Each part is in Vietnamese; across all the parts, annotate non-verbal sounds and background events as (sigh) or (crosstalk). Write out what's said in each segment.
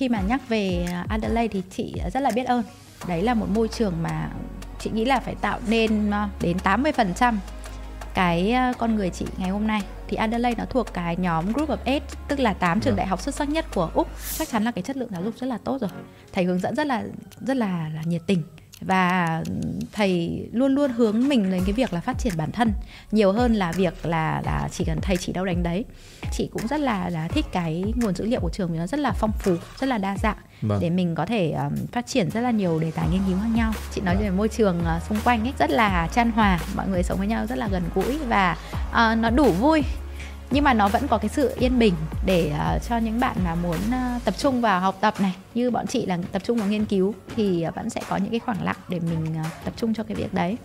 khi mà nhắc về Adelaide thì chị rất là biết ơn đấy là một môi trường mà chị nghĩ là phải tạo nên ờ, đến 80% cái ờ, con người chị ngày hôm nay thì Adelaide nó thuộc cái nhóm group of eight tức là 8 trường dạ. đại học xuất sắc nhất của Úc chắc chắn là cái chất lượng giáo dục rất là tốt rồi thầy hướng dẫn rất là rất là, là nhiệt tình và thầy luôn luôn hướng mình đến cái việc là phát triển bản thân nhiều hơn là việc là là chỉ cần thầy chỉ đâu đánh đấy chị cũng rất là là thích cái nguồn dữ liệu của trường vì nó rất là phong phú rất là đa dạng vâng. để mình có thể um, phát triển rất là nhiều đề tài nghiên cứu khác nhau chị nói vâng. về môi trường uh, xung quanh ấy rất là chan hòa mọi người sống với nhau rất là gần gũi và uh, nó đủ vui nhưng mà nó vẫn có cái sự yên bình để uh, cho những bạn mà muốn uh, tập trung vào học tập này như bọn chị là tập trung vào nghiên cứu thì uh, vẫn sẽ có những cái khoảng lặng để mình uh, tập trung cho cái việc đấy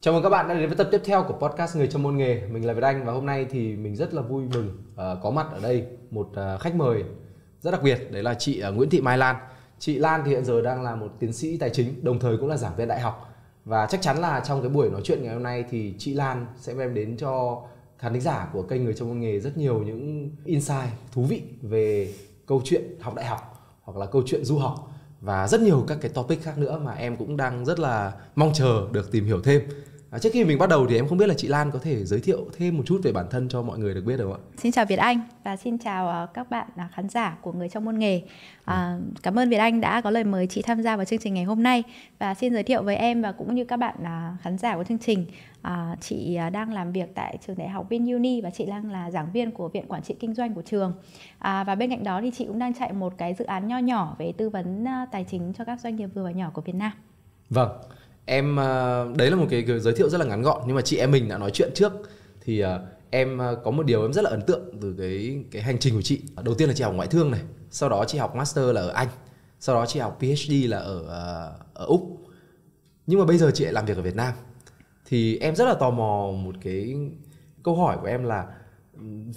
Chào mừng các bạn đã đến với tập tiếp theo của podcast Người trong môn nghề. Mình là Việt Anh và hôm nay thì mình rất là vui mừng uh, có mặt ở đây một uh, khách mời rất đặc biệt đấy là chị uh, Nguyễn Thị Mai Lan. Chị Lan thì hiện giờ đang là một tiến sĩ tài chính đồng thời cũng là giảng viên đại học và chắc chắn là trong cái buổi nói chuyện ngày hôm nay thì chị Lan sẽ đem đến cho khán thính giả của kênh người trong môn nghề rất nhiều những insight thú vị về câu chuyện học đại học hoặc là câu chuyện du học và rất nhiều các cái topic khác nữa mà em cũng đang rất là mong chờ được tìm hiểu thêm À, trước khi mình bắt đầu thì em không biết là chị Lan có thể giới thiệu thêm một chút về bản thân cho mọi người được biết được không ạ? Xin chào Việt Anh và xin chào ờ, các bạn à, khán giả của người trong môn nghề. À, cảm ơn Việt Anh đã có lời mời chị tham gia vào chương trình ngày hôm nay và xin giới thiệu với em và cũng như các bạn à, khán giả của chương trình. À, chị à, đang làm việc tại trường đại học VinUni và chị đang là giảng viên của viện quản trị kinh doanh của trường. À, và bên cạnh đó thì chị cũng đang chạy một cái dự án nho nhỏ về tư vấn tài chính cho các doanh nghiệp vừa và nhỏ của Việt Nam. Vâng em ờ, đấy là một cái, giới thiệu rất là ngắn gọn nhưng mà chị em mình đã nói chuyện trước thì ờ, em ờ, có một điều em rất là ấn tượng từ cái cái hành trình của chị đầu tiên là chị học ngoại thương này sau đó chị học master là ở anh sau đó chị học phd là ở ở úc nhưng mà bây giờ chị lại làm việc ở việt nam thì em rất là tò mò một cái câu hỏi của em là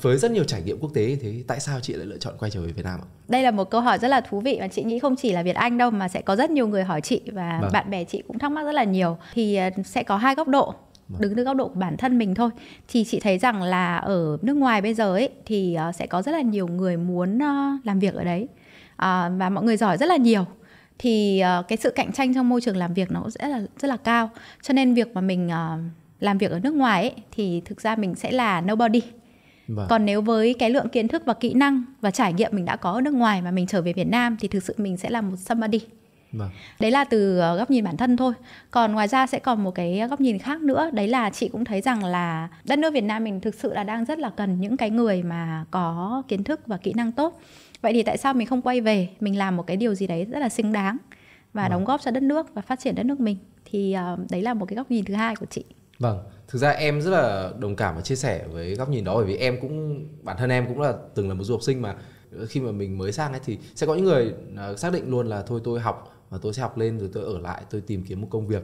với rất nhiều trải nghiệm quốc tế thế tại sao chị lại lựa chọn quay trở về Việt Nam ạ? Đây là một câu hỏi rất là thú vị và chị nghĩ không chỉ là Việt Anh đâu mà sẽ có rất nhiều người hỏi chị và vâng. bạn bè chị cũng thắc mắc rất là nhiều thì ờ, sẽ có hai góc độ vâng. đứng từ góc độ của bản thân mình thôi thì chị thấy rằng là ở nước ngoài bây giờ ấy thì ờ, sẽ có rất là nhiều người muốn ờ, làm việc ở đấy à, và mọi người giỏi rất là nhiều thì cái sự cạnh tranh trong môi trường làm việc nó sẽ là rất là cao cho nên việc mà mình làm việc ở nước ngoài ấy, thì thực ra mình sẽ là nobody Vâng. Còn nếu với cái lượng kiến thức và kỹ năng và trải nghiệm mình đã có ở nước ngoài mà mình trở về Việt Nam thì thực sự mình sẽ là một somebody. Vâng. Đấy là từ ờ, góc nhìn bản thân thôi. Còn ngoài ra sẽ còn một cái góc nhìn khác nữa, đấy là chị cũng thấy rằng là đất nước Việt Nam mình thực sự là đang rất là cần những cái người mà có kiến thức và kỹ năng tốt. Vậy thì tại sao mình không quay về, mình làm một cái điều gì đấy rất là xứng đáng và vâng. đóng góp cho đất nước và phát triển đất nước mình thì uh, đấy là một cái góc nhìn thứ hai của chị. Vâng thực ra em rất là đồng cảm và chia sẻ với góc nhìn đó bởi vì em cũng bản thân em cũng là từng là một du học sinh mà khi mà mình mới sang ấy thì sẽ có những người à, xác định luôn là thôi tôi học và tôi sẽ học lên rồi tôi ở lại tôi tìm kiếm một công việc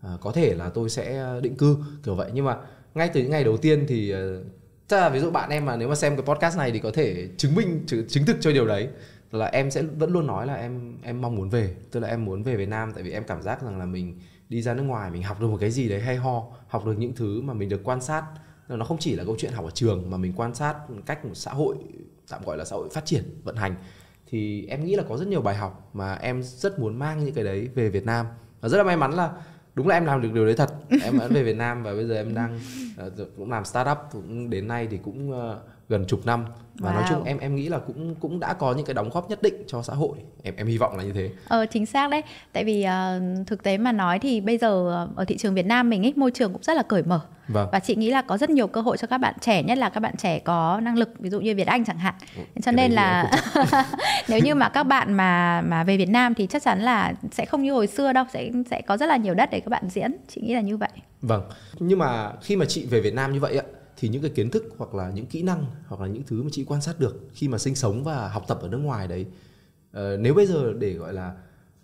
à, có thể là tôi sẽ định cư kiểu vậy nhưng mà ngay từ những ngày đầu tiên thì à, chắc là ví dụ bạn em mà nếu mà xem cái podcast này thì có thể chứng minh chứng thực cho điều đấy là em sẽ vẫn luôn nói là em em mong muốn về tức là em muốn về Việt Nam tại vì em cảm giác rằng là mình đi ra nước ngoài mình học được một cái gì đấy hay ho học được những thứ mà mình được quan sát nó không chỉ là câu chuyện học ở trường mà mình quan sát cách một xã hội tạm gọi là xã hội phát triển vận hành thì em nghĩ là có rất nhiều bài học mà em rất muốn mang những cái đấy về Việt Nam và rất là may mắn là đúng là em làm được điều đấy thật em vẫn về Việt Nam và bây giờ em đang ờ, cũng làm startup cũng đến nay thì cũng ờ, gần chục năm và wow. nói chung em em nghĩ là cũng cũng đã có những cái đóng góp nhất định cho xã hội em em hy vọng là như thế ờ chính xác đấy tại vì uh, thực tế mà nói thì bây giờ ờ, ở thị trường Việt Nam mình ấy môi trường cũng rất là cởi mở vâng. và chị nghĩ là có rất nhiều cơ hội cho các bạn trẻ nhất là các bạn trẻ có năng lực ví dụ như Việt Anh chẳng hạn ừ, cho nên là (laughs) nếu như mà các bạn mà mà về Việt Nam thì chắc chắn là sẽ không như hồi xưa đâu sẽ sẽ có rất là nhiều đất để các bạn diễn chị nghĩ là như vậy vâng nhưng mà khi mà chị về Việt Nam như vậy ạ thì những cái kiến thức hoặc là những kỹ năng hoặc là những thứ mà chị quan sát được khi mà sinh sống và học tập ở nước ngoài đấy uh, nếu bây giờ để gọi là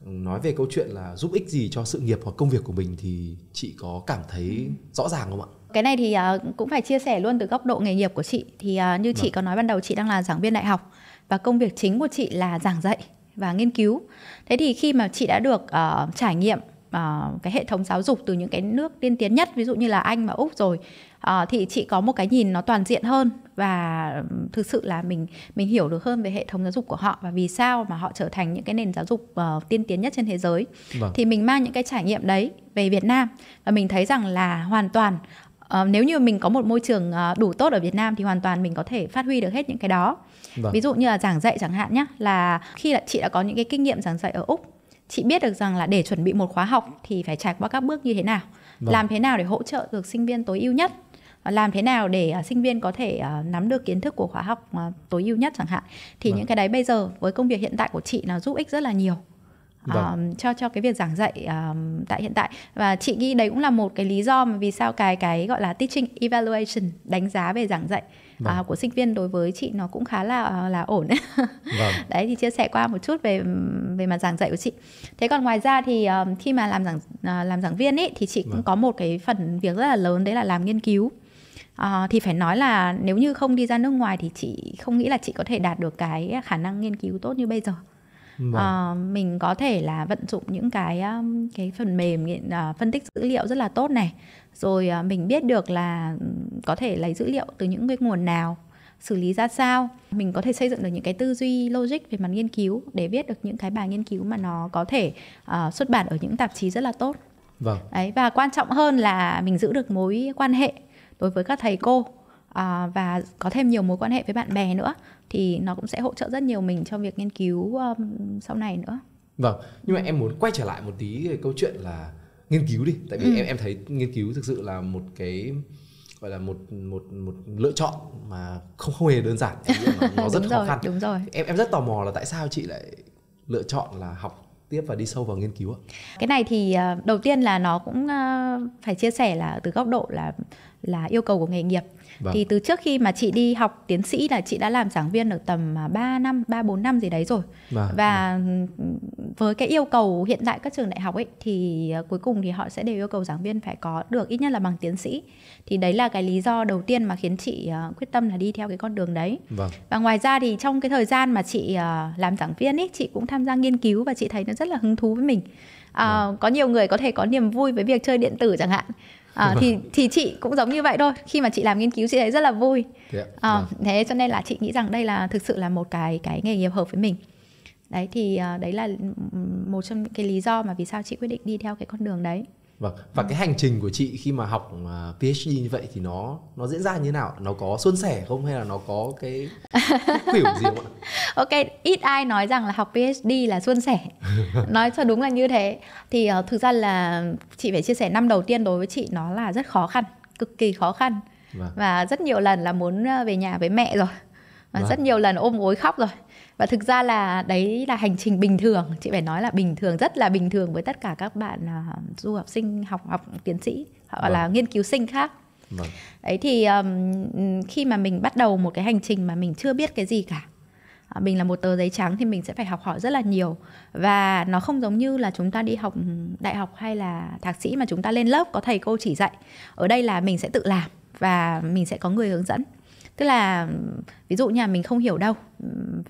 ừ, nói về câu chuyện là giúp ích gì cho sự nghiệp hoặc công việc của mình thì chị có cảm thấy ừ. rõ ràng không ạ? Cái này thì uh, cũng phải chia sẻ luôn từ góc độ nghề nghiệp của chị thì uh, như chị Được. Vâng. có nói ban đầu chị đang là giảng viên đại học và công việc chính của chị là giảng dạy và nghiên cứu. Thế thì khi mà chị đã được uh, trải nghiệm uh, cái hệ thống giáo dục từ những cái nước tiên tiến nhất ví dụ như là Anh và Úc rồi à, thì chị có một cái nhìn nó toàn diện hơn và thực sự là mình mình hiểu được hơn về hệ thống giáo dục của họ và vì sao mà họ trở thành những cái nền giáo dục uh, tiên tiến nhất trên thế giới vâng. thì mình mang những cái trải nghiệm đấy về Việt Nam và mình thấy rằng là hoàn toàn uh, nếu như mình có một môi trường uh, đủ tốt ở Việt Nam thì hoàn toàn mình có thể phát huy được hết những cái đó vâng. ví dụ như là giảng dạy chẳng hạn nhé là khi là chị đã có những cái kinh nghiệm giảng dạy ở úc chị biết được rằng là để chuẩn bị một khóa học thì phải trải qua các bước như thế nào vâng. làm thế nào để hỗ trợ được sinh viên tối ưu nhất Ờ, làm thế nào để ờ, sinh viên có thể ờ, nắm được kiến thức của khóa học tối ưu nhất chẳng hạn thì vâng. những cái đấy bây giờ với công việc hiện tại của chị nó giúp ích rất là nhiều Vâng. Uh, cho cho cái việc giảng dạy uh, tại hiện tại và chị nghĩ đấy cũng là một cái lý do mà vì sao cái cái gọi là teaching evaluation đánh giá về giảng dạy vâng. uh, của sinh viên đối với chị nó cũng khá là là ổn đấy. (laughs) vâng. đấy thì chia sẻ qua một chút về về mặt giảng dạy của chị thế còn ngoài ra thì um, khi mà làm giảng uh, làm giảng viên ấy thì chị vâng. cũng có một cái phần việc rất là lớn đấy là làm nghiên cứu à, thì phải nói là nếu như không đi ra nước ngoài thì chị không nghĩ là chị có thể đạt được cái khả năng nghiên cứu tốt như bây giờ À, mình có thể là vận dụng những cái cái phần mềm uh, phân tích dữ liệu rất là tốt này rồi uh, mình biết được là ừ, có thể lấy dữ liệu từ những cái nguồn nào xử lý ra sao mình có thể xây dựng được những cái tư duy logic về mặt nghiên cứu để viết được những cái bài nghiên cứu mà nó có thể uh, xuất bản ở những tạp chí rất là tốt vâng. Đấy, và quan trọng hơn là mình giữ được mối quan hệ đối với các thầy cô à, và có thêm nhiều mối quan hệ với bạn bè nữa thì nó cũng sẽ hỗ trợ rất nhiều mình cho việc nghiên cứu um, sau này nữa vâng nhưng mà em muốn quay trở lại một tí về câu chuyện là nghiên cứu đi tại vì ừ. em em thấy nghiên cứu thực sự là một cái gọi là một một một lựa chọn mà không không hề đơn giản em nó, nó rất (laughs) rồi, khó khăn đúng rồi em em rất tò mò là tại sao chị lại lựa chọn là học tiếp và đi sâu vào nghiên cứu ạ? Cái này thì ờ, đầu tiên là nó cũng ờ, phải chia sẻ là từ góc độ là là yêu cầu của nghề nghiệp Vâng. Thì từ trước khi mà chị đi học tiến sĩ là chị đã làm giảng viên ở tầm 3 à, năm, 3 4 năm gì đấy rồi. Vâng. Và vâng. với cái yêu cầu hiện tại các trường đại học ấy thì à, cuối cùng thì họ sẽ đều yêu cầu giảng viên phải có được ít nhất là bằng tiến sĩ. Thì đấy là cái lý do đầu tiên mà khiến chị à, quyết tâm là đi theo cái con đường đấy. Vâng. Và ngoài ra thì trong cái thời gian mà chị làm giảng viên ấy, chị cũng tham gia nghiên cứu và chị thấy nó rất là hứng thú với mình. À, vâng. Có nhiều người có thể có niềm vui với việc chơi điện tử chẳng hạn à, thì thì chị cũng giống như vậy thôi khi mà chị làm nghiên cứu chị thấy rất là vui à, thế cho nên là chị nghĩ rằng đây là thực sự là một cái cái nghề nghiệp hợp với mình đấy thì ờ, đấy là một trong những cái lý do mà vì sao chị quyết định đi theo cái con đường đấy Vâng. Và vâng. cái hành trình của chị khi mà học à, PhD như vậy thì nó nó diễn ra như thế nào? Nó có suôn sẻ không hay là nó có cái, cái (laughs) kiểu gì không ạ? ok, ít ai nói rằng là học PhD là suôn sẻ. (laughs) nói cho đúng là như thế. Thì uh, thực ra là chị phải chia sẻ năm đầu tiên đối với chị nó là rất khó khăn, cực kỳ khó khăn. Vâng. Và rất nhiều lần là muốn ờ, về nhà với mẹ rồi. Và vâng. rất nhiều lần ôm gối khóc rồi và thực ra là đấy là hành trình bình thường chị phải nói là bình thường rất là bình thường với tất cả các bạn uh, du học sinh học học tiến sĩ hoặc vâng. là nghiên cứu sinh khác vâng. đấy thì um, khi mà mình bắt đầu một cái hành trình mà mình chưa biết cái gì cả à, mình là một tờ giấy trắng thì mình sẽ phải học hỏi rất là nhiều và nó không giống như là chúng ta đi học đại học hay là thạc sĩ mà chúng ta lên lớp có thầy cô chỉ dạy ở đây là mình sẽ tự làm và mình sẽ có người hướng dẫn tức là ví dụ nhà mình không hiểu đâu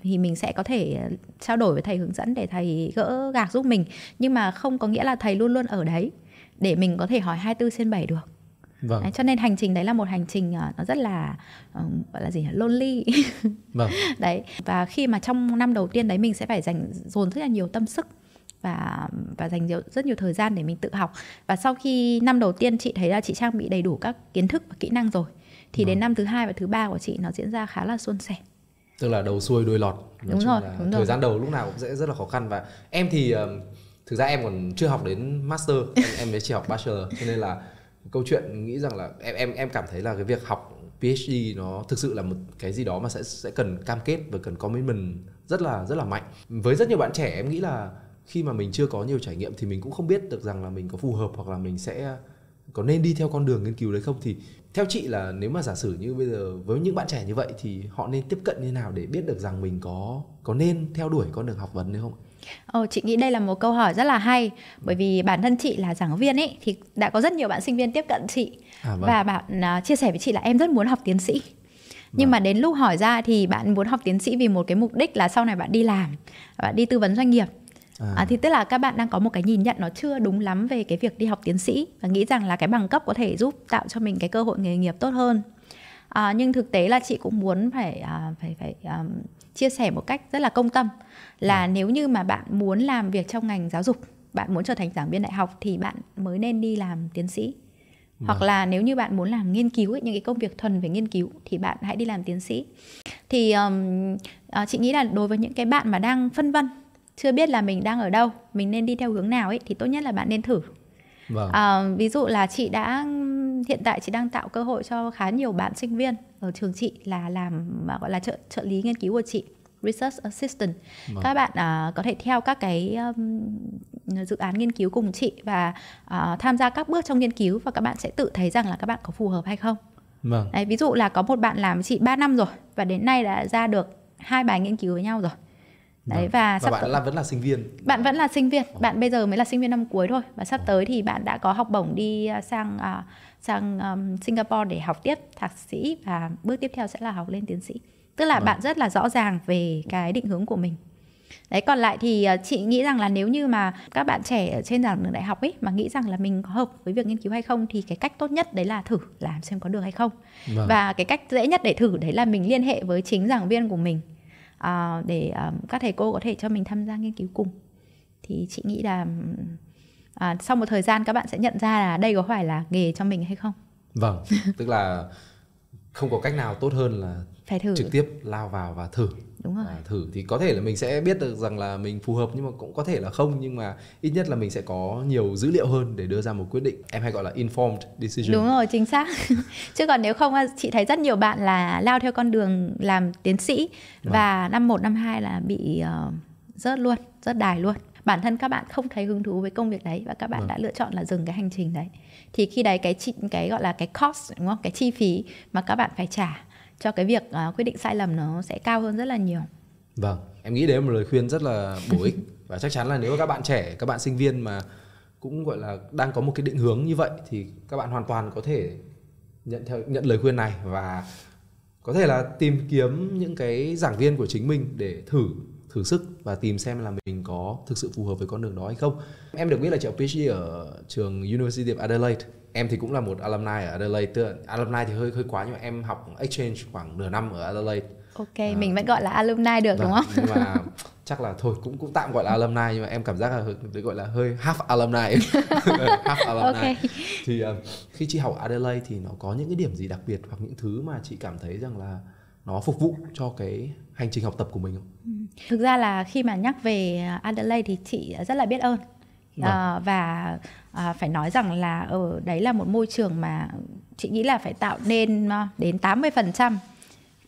thì mình sẽ có thể ờ, trao đổi với thầy hướng dẫn để thầy gỡ gạc giúp mình nhưng mà không có nghĩa là thầy luôn luôn ở đấy để mình có thể hỏi 24 trên 7 được Vâng. Đấy, cho nên hành trình đấy là một hành trình ờ, nó rất là ờ, gọi là gì nhỉ? lonely. (laughs) Vâng. đấy. Và khi mà trong năm đầu tiên đấy mình sẽ phải dành dồn rất là nhiều tâm sức và và dành nhiều, rất nhiều thời gian để mình tự học. Và sau khi năm đầu tiên chị thấy là chị trang bị đầy đủ các kiến thức và kỹ năng rồi thì đến vâng. năm thứ hai và thứ ba của chị nó diễn ra khá là suôn sẻ tức là đầu xuôi đuôi lọt Nói đúng rồi đúng thời rồi. gian đầu lúc nào cũng sẽ rất là khó khăn và em thì ờ, thực ra em còn chưa học đến master em, em mới chỉ học bachelor cho nên là câu chuyện nghĩ rằng là em em em cảm thấy là cái việc học PhD nó thực sự là một cái gì đó mà sẽ sẽ cần cam kết và cần commitment rất là rất là mạnh với rất nhiều bạn trẻ em nghĩ là khi mà mình chưa có nhiều trải nghiệm thì mình cũng không biết được rằng là mình có phù hợp hoặc là mình sẽ có nên đi theo con đường nghiên cứu đấy không thì theo chị là nếu mà giả sử như bây giờ với những bạn trẻ như vậy thì họ nên tiếp cận như nào để biết được rằng mình có có nên theo đuổi con đường học vấn hay không? Ờ, chị nghĩ đây là một câu hỏi rất là hay bởi vì bản thân chị là giảng viên ấy thì đã có rất nhiều bạn sinh viên tiếp cận chị à, vâng. và bạn uh, chia sẻ với chị là em rất muốn học tiến sĩ nhưng vâng. mà đến lúc hỏi ra thì bạn muốn học tiến sĩ vì một cái mục đích là sau này bạn đi làm bạn đi tư vấn doanh nghiệp À. À, thì tức là các bạn đang có một cái nhìn nhận nó chưa đúng lắm về cái việc đi học tiến sĩ và nghĩ rằng là cái bằng cấp có thể giúp tạo cho mình cái cơ hội nghề nghiệp tốt hơn à, nhưng thực tế là chị cũng muốn phải à, phải phải um, chia sẻ một cách rất là công tâm là à. nếu như mà bạn muốn làm việc trong ngành giáo dục bạn muốn trở thành giảng viên đại học thì bạn mới nên đi làm tiến sĩ à. hoặc là nếu như bạn muốn làm nghiên cứu ấy, những cái công việc thuần về nghiên cứu thì bạn hãy đi làm tiến sĩ thì um, à, chị nghĩ là đối với những cái bạn mà đang phân vân chưa biết là mình đang ở đâu mình nên đi theo hướng nào ấy thì tốt nhất là bạn nên thử vâng. à, ví dụ là chị đã hiện tại chị đang tạo cơ hội cho khá nhiều bạn sinh viên ở trường chị là làm mà gọi là trợ trợ lý nghiên cứu của chị research assistant vâng. các bạn à, có thể theo các cái um, dự án nghiên cứu cùng chị và à, tham gia các bước trong nghiên cứu và các bạn sẽ tự thấy rằng là các bạn có phù hợp hay không vâng. Đấy, ví dụ là có một bạn làm chị 3 năm rồi và đến nay đã ra được hai bài nghiên cứu với nhau rồi đấy vâng. và, và bạn tới... là vẫn là sinh viên bạn vẫn là sinh viên vâng. bạn bây giờ mới là sinh viên năm cuối thôi và sắp vâng. tới thì bạn đã có học bổng đi à, sang à, sang Singapore để học tiếp thạc sĩ và bước tiếp theo sẽ là học lên tiến sĩ tức là ừ. bạn rất là rõ ràng về cái định hướng của mình đấy còn lại thì à, chị nghĩ rằng là nếu như mà các bạn trẻ ở trên giảng đường đại học ấy mà nghĩ rằng là mình có hợp với việc nghiên cứu hay không thì cái cách tốt nhất đấy là thử làm xem có được hay không vâng. và cái cách dễ nhất để thử đấy là mình liên hệ với chính giảng viên của mình uh, để um, các thầy cô có thể cho mình tham gia nghiên cứu cùng thì chị nghĩ là à, sau một thời gian các bạn sẽ nhận ra là đây có phải là nghề cho mình hay không vâng tức là không có cách nào tốt hơn là phải thử trực tiếp lao vào và thử đúng rồi. À, thử thì có thể là mình sẽ biết được rằng là mình phù hợp nhưng mà cũng có thể là không nhưng mà ít nhất là mình sẽ có nhiều dữ liệu hơn để đưa ra một quyết định em hay gọi là informed decision đúng rồi chính xác (laughs) chứ còn nếu không à, chị thấy rất nhiều bạn là lao theo con đường làm tiến sĩ vâng. và à. năm một năm hai là bị uh, rớt luôn rớt đài luôn bản thân các bạn không thấy hứng thú với công việc đấy và các bạn à. đã lựa chọn là dừng cái hành trình đấy thì khi đấy cái cái gọi là cái cost đúng không cái chi phí mà các bạn phải trả cho cái việc uh, quyết định sai lầm nó sẽ cao hơn rất là nhiều vâng em nghĩ đấy là một lời khuyên rất là bổ ích và chắc chắn là nếu các bạn trẻ các bạn sinh viên mà cũng gọi là đang có một cái định hướng như vậy thì các bạn hoàn toàn có thể nhận theo nhận lời khuyên này và có thể là tìm kiếm những cái giảng viên của chính mình để thử thử sức và tìm xem là mình có thực sự phù hợp với con đường đó hay không. Em được biết là chị học PhD ở trường University of Adelaide em thì cũng là một alumni ở Adelaide Tức alumni thì hơi hơi quá nhưng mà em học exchange khoảng nửa năm ở Adelaide ok à, mình vẫn gọi là alumni được đúng vâng, không nhưng mà (laughs) chắc là thôi cũng cũng tạm gọi là alumni nhưng mà em cảm giác là được gọi là hơi half alumni (laughs) (laughs) half alumni okay. thì um, khi chị học Adelaide thì nó có những cái điểm gì đặc biệt hoặc những thứ mà chị cảm thấy rằng là nó phục vụ cho cái hành trình học tập của mình không? Ừ. Thực ra là khi mà nhắc về Adelaide thì chị rất là biết ơn à, và à, phải nói rằng là ở ờ, đấy là một môi trường mà chị nghĩ là phải tạo nên ờ, đến 80%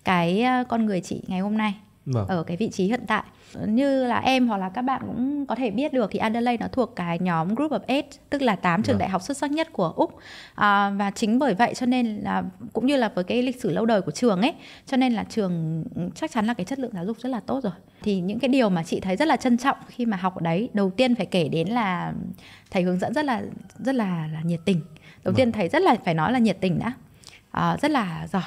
cái con người chị ngày hôm nay vâng. ở cái vị trí hiện tại như là em hoặc là các bạn cũng có thể biết được thì Adelaide nó thuộc cái nhóm Group of Eight tức là 8 trường yeah. Dạ. đại học xuất sắc nhất của Úc à, và chính bởi vậy cho nên là cũng như là với cái lịch sử lâu đời của trường ấy cho nên là trường chắc chắn là cái chất lượng giáo dục rất là tốt rồi thì những cái điều mà chị thấy rất là trân trọng khi mà học ở đấy đầu tiên phải kể đến là thầy hướng dẫn rất là rất là là nhiệt tình đầu Đúng. Vâng. tiên thầy rất là phải nói là nhiệt tình đã à, rất là giỏi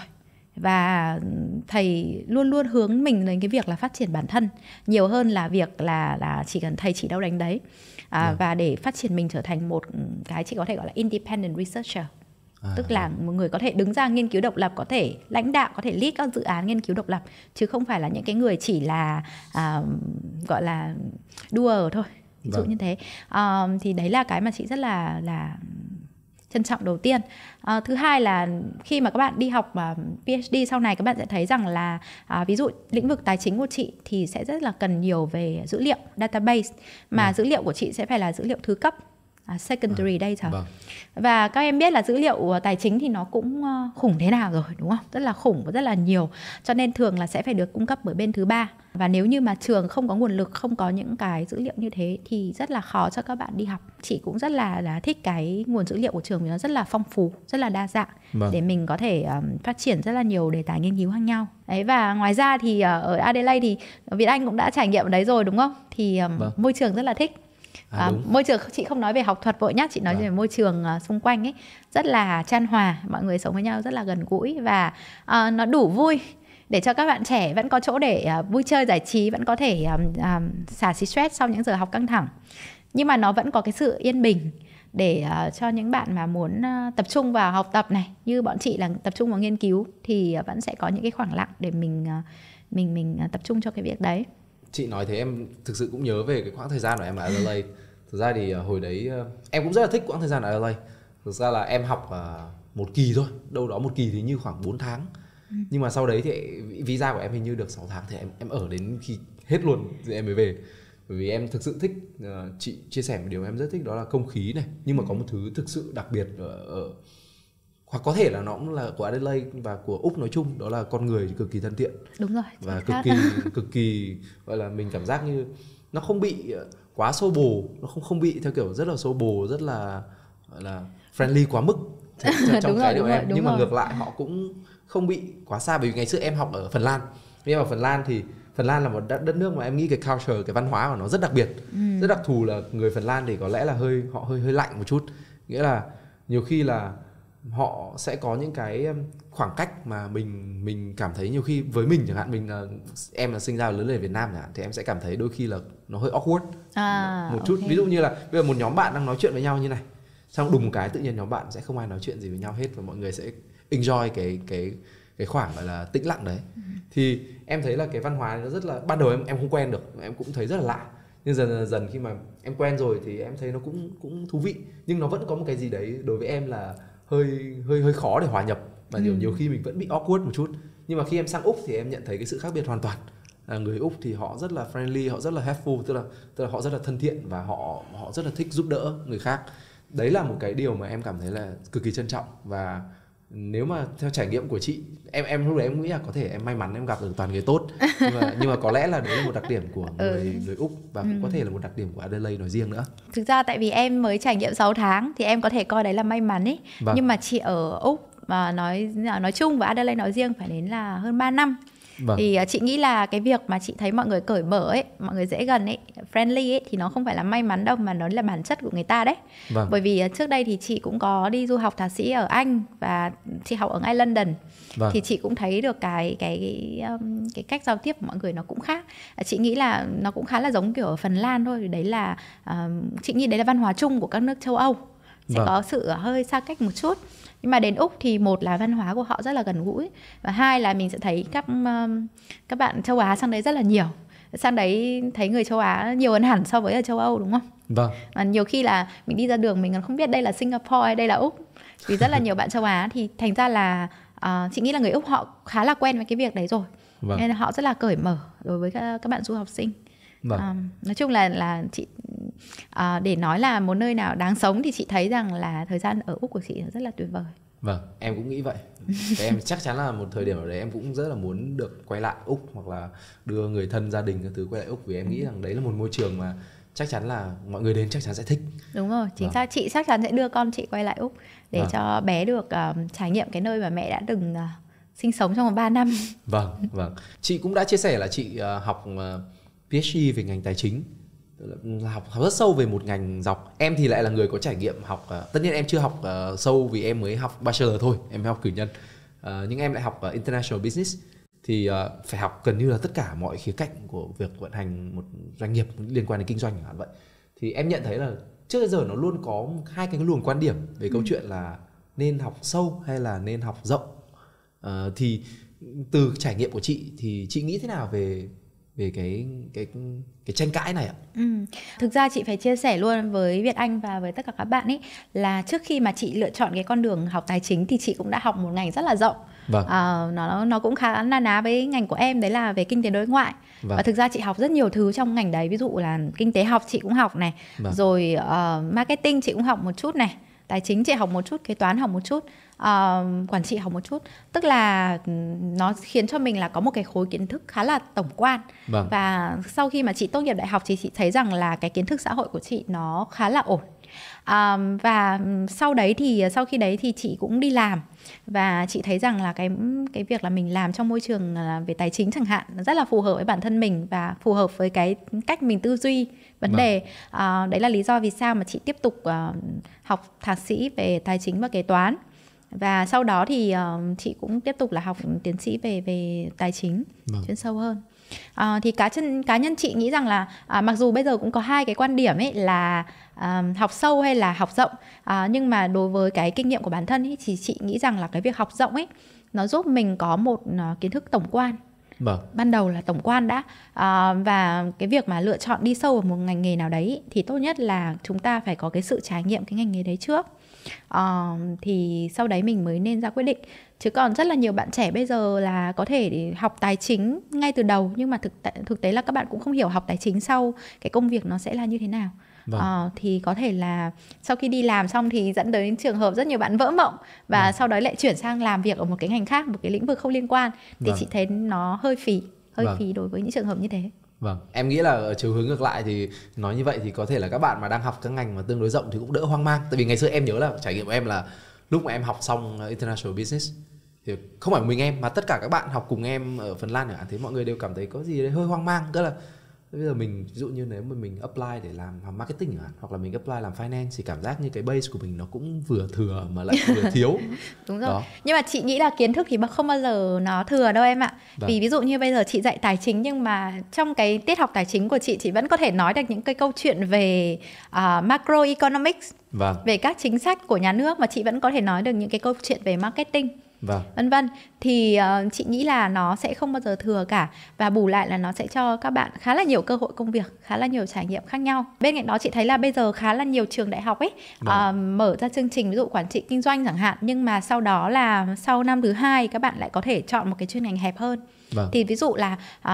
và ừ, thầy luôn luôn hướng mình đến cái việc là phát triển bản thân nhiều hơn là việc là là chỉ cần thầy chỉ đâu đánh đấy à, yeah. Dạ. và để phát triển mình trở thành một ừ, cái chị có thể gọi là independent researcher à, tức dạ. là một người có thể đứng ra nghiên cứu độc lập có thể lãnh đạo có thể lead các dự án nghiên cứu độc lập chứ không phải là những cái người chỉ là à, gọi là đua thôi ví dụ vâng. như thế à, thì đấy là cái mà chị rất là là trân trọng đầu tiên à, thứ hai là khi mà các bạn đi học uh, ờ, PhD sau này các bạn sẽ thấy rằng là à, ví dụ lĩnh vực tài chính của chị thì sẽ rất là cần nhiều về dữ liệu database mà à. dữ liệu của chị sẽ phải là dữ liệu thứ cấp à, secondary à, vâng. data vâng. và các em biết là dữ liệu ờ, tài chính thì nó cũng ờ, khủng thế nào rồi đúng không rất là khủng và rất là nhiều cho nên thường là sẽ phải được cung cấp bởi bên thứ ba và nếu như mà trường không có nguồn lực không có những cái dữ liệu như thế thì rất là khó cho các bạn đi học chị cũng rất là là thích cái nguồn dữ liệu của trường vì nó rất là phong phú rất là đa dạng vâng. để mình có thể um, phát triển rất là nhiều đề tài nghiên cứu khác nhau đấy và ngoài ra thì uh, ở Adelaide thì Việt Anh cũng đã trải nghiệm đấy rồi đúng không thì um, vâng. môi trường rất là thích À, à, đúng. môi trường chị không nói về học thuật vội nhá chị nói à. về môi trường uh, xung quanh ấy rất là chan hòa mọi người sống với nhau rất là gần gũi và uh, nó đủ vui để cho các bạn trẻ vẫn có chỗ để uh, vui chơi giải trí vẫn có thể um, um, xả stress sau những giờ học căng thẳng nhưng mà nó vẫn có cái sự yên bình để uh, cho những bạn mà muốn uh, tập trung vào học tập này như bọn chị là tập trung vào nghiên cứu thì uh, vẫn sẽ có những cái khoảng lặng để mình uh, mình mình uh, tập trung cho cái việc đấy chị nói thế em thực sự cũng nhớ về cái khoảng thời gian của em ở LA thực ra thì ờ, hồi đấy ờ, em cũng rất là thích quãng thời gian ở LA thực ra là em học ờ, một kỳ thôi đâu đó một kỳ thì như khoảng 4 tháng ừ. nhưng mà sau đấy thì visa của em hình như được 6 tháng thì em em ở đến khi hết luôn thì em mới về bởi vì em thực sự thích chị chia sẻ một điều em rất thích đó là không khí này nhưng mà có một thứ thực sự đặc biệt ở, ở hoặc có thể là nó cũng là của Adelaide và của úc nói chung đó là con người cực kỳ thân thiện đúng rồi và cực kỳ (laughs) cực kỳ gọi là mình cảm giác như nó không bị ờ, quá xô bồ nó không không bị theo kiểu rất là xô bồ rất là gọi là friendly quá mức (laughs) trong đúng cái rồi, điều em rồi, nhưng mà ngược lại họ cũng không bị quá xa bởi vì ngày xưa em học ở Phần Lan nhưng mà Phần Lan thì Phần Lan là một đất nước mà em nghĩ cái culture cái văn hóa của nó rất đặc biệt ừ. rất đặc thù là người Phần Lan thì có lẽ là hơi họ hơi hơi lạnh một chút nghĩa là nhiều khi là họ sẽ có những cái um, khoảng cách mà mình mình cảm thấy nhiều khi với mình chẳng hạn mình là em là sinh ra lớn lên ở Việt Nam chẳng hạn thì em sẽ cảm thấy đôi khi là nó hơi awkward à, một chút okay. ví dụ như là bây giờ một nhóm bạn đang nói chuyện với nhau như này xong đùng một cái tự nhiên nhóm bạn sẽ không ai nói chuyện gì với nhau hết và mọi người sẽ enjoy cái cái cái khoảng gọi là tĩnh lặng đấy ừ. thì em thấy là cái văn hóa nó rất là ban đầu em em không quen được em cũng thấy rất là lạ nhưng dần dần, dần khi mà em quen rồi thì em thấy nó cũng cũng thú vị nhưng nó vẫn có một cái gì đấy đối với em là hơi hơi hơi khó để hòa nhập và nhiều ừ. nhiều khi mình vẫn bị awkward một chút nhưng mà khi em sang úc thì em nhận thấy cái sự khác biệt hoàn toàn à, người úc thì họ rất là friendly họ rất là helpful tức là tức là họ rất là thân thiện và họ họ rất là thích giúp đỡ người khác đấy là một cái điều mà em cảm thấy là cực kỳ trân trọng và nếu mà theo trải nghiệm của chị em em lúc đấy em nghĩ là có thể em may mắn em gặp được toàn người tốt (laughs) nhưng mà nhưng mà có lẽ là đấy là một đặc điểm của ừ. người ừ. người úc và cũng ừ. có thể là một đặc điểm của Adelaide nói riêng nữa thực ra tại vì em mới trải nghiệm 6 tháng thì em có thể coi đấy là may mắn ấy vâng. nhưng mà chị ở úc mà nói nói chung và Adelaide nói riêng phải đến là hơn 3 năm vâng. thì à, chị nghĩ là cái việc mà chị thấy mọi người cởi mở ấy mọi người dễ gần ấy friendly ấy thì nó không phải là may mắn đâu mà nó là bản chất của người ta đấy vâng. bởi vì à, trước đây thì chị cũng có đi du học thạc sĩ ở anh và chị học ở ngay london vâng. thì chị cũng thấy được cái cái um, cái, cách giao tiếp của mọi người nó cũng khác à, chị nghĩ là nó cũng khá là giống kiểu ở phần lan thôi đấy là um, chị nghĩ đấy là văn hóa chung của các nước châu âu sẽ vâng. có sự hơi xa cách một chút nhưng mà đến úc thì một là văn hóa của họ rất là gần gũi và hai là mình sẽ thấy các um, các bạn châu á sang đấy rất là nhiều sang đấy thấy người châu Á nhiều hơn hẳn so với ở châu Âu đúng không? Vâng. Và nhiều khi là mình đi ra đường mình còn không biết đây là Singapore hay đây là Úc. Vì rất là (laughs) nhiều bạn châu Á thì thành ra là uh, chị nghĩ là người Úc họ khá là quen với cái việc đấy rồi. Vâng. Nên họ rất là cởi mở đối với các, các bạn du học sinh vâng. à, nói chung là là chị à, để nói là một nơi nào đáng sống thì chị thấy rằng là thời gian ở úc của chị rất là tuyệt vời vâng em cũng nghĩ vậy em chắc chắn là một thời điểm ở đấy em cũng rất là muốn được quay lại úc hoặc là đưa người thân gia đình các thứ quay lại úc vì em nghĩ rằng đấy là một môi trường mà chắc chắn là mọi người đến chắc chắn sẽ thích đúng rồi chính vâng. xác chị chắc chắn sẽ đưa con chị quay lại úc để vâng. cho bé được uh, trải nghiệm cái nơi mà mẹ đã từng uh, sinh sống trong vòng 3 năm vâng vâng chị cũng đã chia sẻ là chị uh, học uh, PhD về ngành tài chính là học, ừ, học rất sâu về một ngành dọc em thì lại là người có trải nghiệm học ờ, tất nhiên em chưa học ờ, sâu vì em mới học bachelor thôi em mới học cử nhân uh, nhưng em lại học international business thì phải học gần như là tất cả mọi khía cạnh của việc vận hành một doanh nghiệp liên quan đến kinh doanh vậy thì em nhận thấy là trước giờ nó luôn có hai cái luồng quan điểm về ừ. câu chuyện là nên học sâu hay là nên học rộng thì từ trải nghiệm của chị thì chị nghĩ thế nào về về cái cái cái tranh cãi này ạ. Ừ. Thực ra chị phải chia sẻ luôn với Việt Anh và với tất cả các bạn ấy là trước khi mà chị lựa chọn cái con đường học tài chính thì chị cũng đã học một ngành rất là rộng. Vâng. À, nó nó cũng khá na ná với ngành của em đấy là về kinh tế đối ngoại. Vâng. Và thực ra chị học rất nhiều thứ trong ngành đấy, ví dụ là kinh tế học chị cũng học này, vâng. rồi uh, marketing chị cũng học một chút này tài chính chị học một chút kế toán học một chút uh, quản trị học một chút tức là ừ, nó khiến cho mình là có một cái khối kiến thức khá là tổng quan vâng. và sau khi mà chị tốt nghiệp đại học thì chị thấy rằng là cái kiến thức xã hội của chị nó khá là ổn à, và sau đấy thì ờ, sau khi đấy thì chị cũng đi làm và chị thấy rằng là cái cái việc là mình làm trong môi trường ờ, về tài chính chẳng hạn rất là phù hợp với bản thân mình và phù hợp với cái cách mình tư duy vấn vâng. đề à, đấy là lý do vì sao mà chị tiếp tục uh, học thạc sĩ về tài chính và kế toán và sau đó thì uh, chị cũng tiếp tục là học tiến sĩ về về tài chính vâng. chuyên sâu hơn À, thì cá nhân cá nhân chị nghĩ rằng là à, mặc dù bây giờ cũng có hai cái quan điểm ấy là học sâu hay là học rộng uh, nhưng mà đối với cái kinh nghiệm của bản thân ấy, thì chị nghĩ rằng là cái việc học rộng ấy nó giúp mình có một uh, kiến thức tổng quan Vâng. ban đầu là tổng quan đã à, và cái việc mà lựa chọn đi sâu vào một ngành nghề nào đấy thì tốt nhất là chúng ta phải có cái sự trải nghiệm cái ngành nghề đấy trước à, thì sau đấy mình mới nên ra quyết định chứ còn rất là nhiều bạn trẻ bây giờ là có thể học tài chính ngay từ đầu nhưng mà thực tế, thực tế là các bạn cũng không hiểu học tài chính sau cái công việc nó sẽ là như thế nào vâng. ờ, thì có thể là sau khi đi làm xong thì dẫn đến trường hợp rất nhiều bạn vỡ mộng và vâng. sau đó lại chuyển sang làm việc ở một cái ngành khác một cái lĩnh vực không liên quan thì vâng. chị thấy nó hơi phí hơi vâng. phí đối với những trường hợp như thế Vâng, em nghĩ là ở chiều hướng ngược lại thì nói như vậy thì có thể là các bạn mà đang học các ngành mà tương đối rộng thì cũng đỡ hoang mang. Tại vì ngày xưa em nhớ là trải nghiệm của em là lúc mà em học xong International Business thì không phải mình em mà tất cả các bạn học cùng em ở Phần Lan thì hạn mọi người đều cảm thấy có gì đấy hơi hoang mang, tức là bây giờ mình ví dụ như nếu mà mình apply để làm marketing chẳng hoặc là mình apply làm finance thì cảm giác như cái base của mình nó cũng vừa thừa mà lại vừa (laughs) thiếu đúng rồi Đó. nhưng mà chị nghĩ là kiến thức thì không bao giờ nó thừa đâu em ạ vì vâng. ví dụ như bây giờ chị dạy tài chính nhưng mà trong cái tiết học tài chính của chị chị vẫn có thể nói được những cái câu chuyện về uh, macroeconomics Vâng. về các chính sách của nhà nước mà chị vẫn có thể nói được những cái câu chuyện về marketing vâng. vân vân thì uh, chị nghĩ là nó sẽ không bao giờ thừa cả và bù lại là nó sẽ cho các bạn khá là nhiều cơ hội công việc khá là nhiều trải nghiệm khác nhau bên cạnh đó chị thấy là bây giờ khá là nhiều trường đại học ấy uh, mở ra chương trình ví dụ quản trị kinh doanh chẳng hạn nhưng mà sau đó là sau năm thứ hai các bạn lại có thể chọn một cái chuyên ngành hẹp hơn Vâng. Thì ví dụ là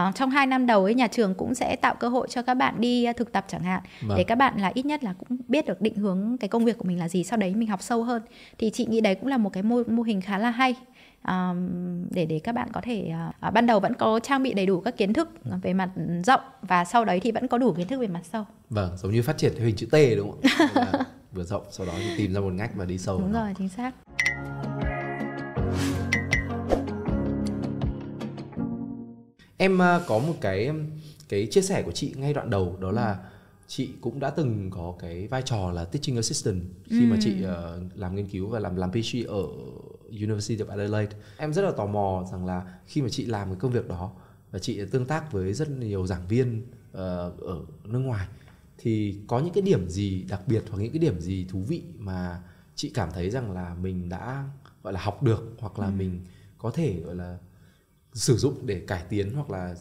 uh, trong 2 năm đầu ấy nhà trường cũng sẽ tạo cơ hội cho các bạn đi uh, thực tập chẳng hạn vâng. để các bạn là ít nhất là cũng biết được định hướng cái công việc của mình là gì sau đấy mình học sâu hơn. Thì chị nghĩ đấy cũng là một cái mô mô hình khá là hay. Um, để để các bạn có thể uh, ban đầu vẫn có trang bị đầy đủ các kiến thức về mặt rộng và sau đấy thì vẫn có đủ kiến thức về mặt sâu. Vâng, giống như phát triển theo hình chữ T đúng không? vừa rộng sau đó thì tìm ra một ngách và đi sâu. Đúng rồi, chính xác. em ờ, có một cái cái chia sẻ của chị ngay đoạn đầu đó là ừ. chị cũng đã từng có cái vai trò là teaching assistant khi ừ. mà chị uh, làm nghiên cứu và làm làm PhD ở University of Adelaide. Em rất là tò mò rằng là khi mà chị làm cái công việc đó và chị tương tác với rất nhiều giảng viên uh, ở nước ngoài thì có những cái điểm gì đặc biệt hoặc những cái điểm gì thú vị mà chị cảm thấy rằng là mình đã gọi là học được hoặc là ừ. mình có thể gọi là sử dụng để cải tiến hoặc là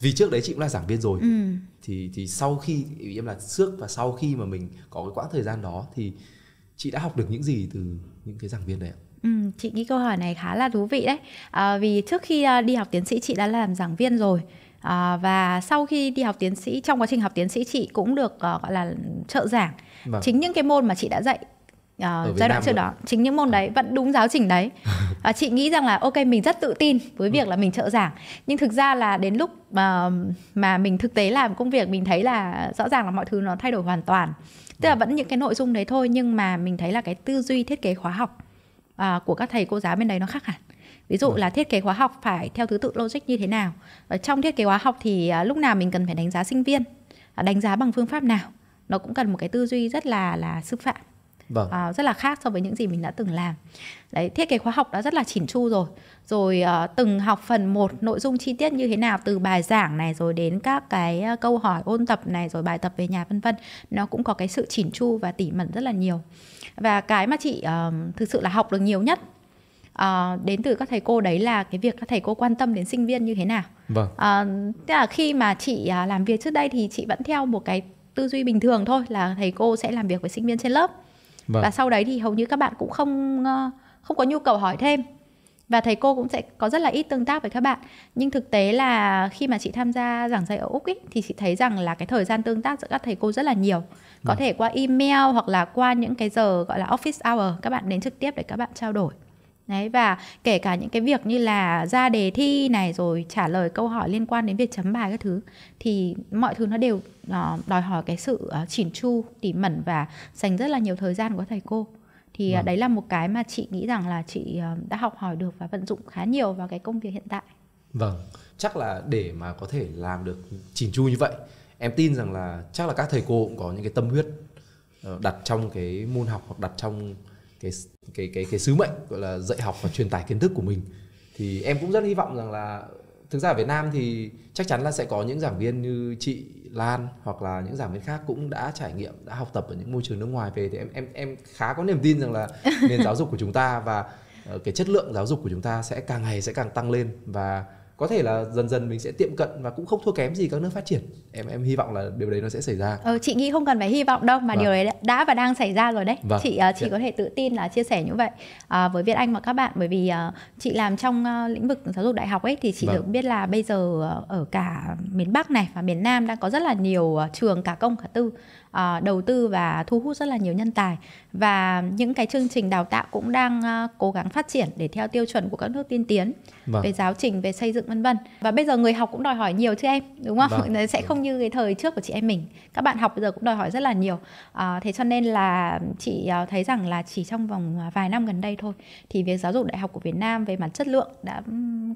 vì trước đấy chị cũng là giảng viên rồi ừ. thì thì sau khi em là trước và sau khi mà mình có cái quãng thời gian đó thì chị đã học được những gì từ những cái giảng viên đấy ạ? Ừ, chị nghĩ câu hỏi này khá là thú vị đấy à, vì trước khi à, đi học tiến sĩ chị đã làm giảng viên rồi à, và sau khi đi học tiến sĩ trong quá trình học tiến sĩ chị cũng được uh, gọi là trợ giảng vâng. chính những cái môn mà chị đã dạy uh, giai đoạn trước đó chính những môn ờ. đấy vẫn đúng giáo trình đấy uh, (laughs) chị nghĩ rằng là ok mình rất tự tin với ừ. việc là mình trợ giảng nhưng thực ra là đến lúc mà mà mình thực tế làm công việc mình thấy là rõ ràng là mọi thứ nó thay đổi hoàn toàn tức là ừ. vẫn những cái nội dung đấy thôi nhưng mà mình thấy là cái tư duy thiết kế khóa học uh, của các thầy cô giáo bên đấy nó khác hẳn ví dụ ừ. là thiết kế khóa học phải theo thứ tự logic như thế nào ở trong thiết kế khóa học thì à, lúc nào mình cần phải đánh giá sinh viên à, đánh giá bằng phương pháp nào nó cũng cần một cái tư duy rất là là sư phạm vâng. uh, rất là khác so với những gì mình đã từng làm đấy thiết kế khóa học đã rất là chỉn chu rồi rồi uh, từng học phần một nội dung chi tiết như thế nào từ bài giảng này rồi đến các cái ờ, câu hỏi ôn tập này rồi bài tập về nhà vân vân nó cũng có cái sự chỉn chu và tỉ mẩn rất là nhiều và cái mà chị uh, thực sự là học được nhiều nhất uh, đến từ các thầy cô đấy là cái việc các thầy cô quan tâm đến sinh viên như thế nào vâng. uh, tức là khi mà chị làm việc trước đây thì chị vẫn theo một cái tư duy bình thường thôi là thầy cô sẽ làm việc với sinh viên trên lớp vâng. và sau đấy thì hầu như các bạn cũng không ờ, không có nhu cầu hỏi thêm và thầy cô cũng sẽ có rất là ít tương tác với các bạn nhưng thực tế là khi mà chị tham gia giảng dạy ở úc ý, thì chị thấy rằng là cái thời gian tương tác giữa các thầy cô rất là nhiều có vâng. thể qua email hoặc là qua những cái giờ gọi là office hour các bạn đến trực tiếp để các bạn trao đổi Đấy và kể cả những cái việc như là ra đề thi này rồi trả lời câu hỏi liên quan đến việc chấm bài các thứ thì mọi thứ nó đều ờ, đòi hỏi cái sự ờ, chỉn chu, tỉ mẩn và dành rất là nhiều thời gian của thầy cô. Thì ờ, vâng. đấy là một cái mà chị nghĩ rằng là chị đã học hỏi được và vận dụng khá nhiều vào cái công việc hiện tại. Vâng, chắc là để mà có thể làm được chỉn chu như vậy, em tin rằng là chắc là các thầy cô cũng có những cái tâm huyết đặt trong cái môn học hoặc đặt trong cái cái cái cái sứ mệnh gọi là dạy học và truyền tải kiến thức của mình thì em cũng rất hy vọng rằng là thực ra ở Việt Nam thì chắc chắn là sẽ có những giảng viên như chị Lan hoặc là những giảng viên khác cũng đã trải nghiệm đã học tập ở những môi trường nước ngoài về thì em em em khá có niềm tin rằng là nền giáo dục của chúng ta và ờ, cái chất lượng giáo dục của chúng ta sẽ càng ngày sẽ càng tăng lên và có thể là dần dần mình sẽ tiệm cận và cũng không thua kém gì các nước phát triển em em hy vọng là điều đấy nó sẽ xảy ra ừ, chị nghĩ không cần phải hy vọng đâu mà vâng. điều đấy đã và đang xảy ra rồi đấy vâng. chị uh, chị yeah. Dạ. có thể tự tin là chia sẻ như vậy uh, với Việt Anh và các bạn bởi vì uh, chị làm trong uh, lĩnh vực giáo dục đại học ấy thì chị vâng. được biết là bây giờ uh, ở cả miền Bắc này và miền Nam đang có rất là nhiều uh, trường cả công cả tư uh, đầu tư và thu hút rất là nhiều nhân tài và những cái chương trình đào tạo cũng đang uh, cố gắng phát triển để theo tiêu chuẩn của các nước tiên tiến vâng. về giáo trình về xây dựng vân vân và bây giờ người học cũng đòi hỏi nhiều chứ em đúng không vâng. (laughs) sẽ không như cái thời trước của chị em mình các bạn học bây giờ cũng đòi hỏi rất là nhiều uh, thế cho nên là chị uh, thấy rằng là chỉ trong vòng vài năm gần đây thôi thì việc giáo dục đại học của Việt Nam về mặt chất lượng đã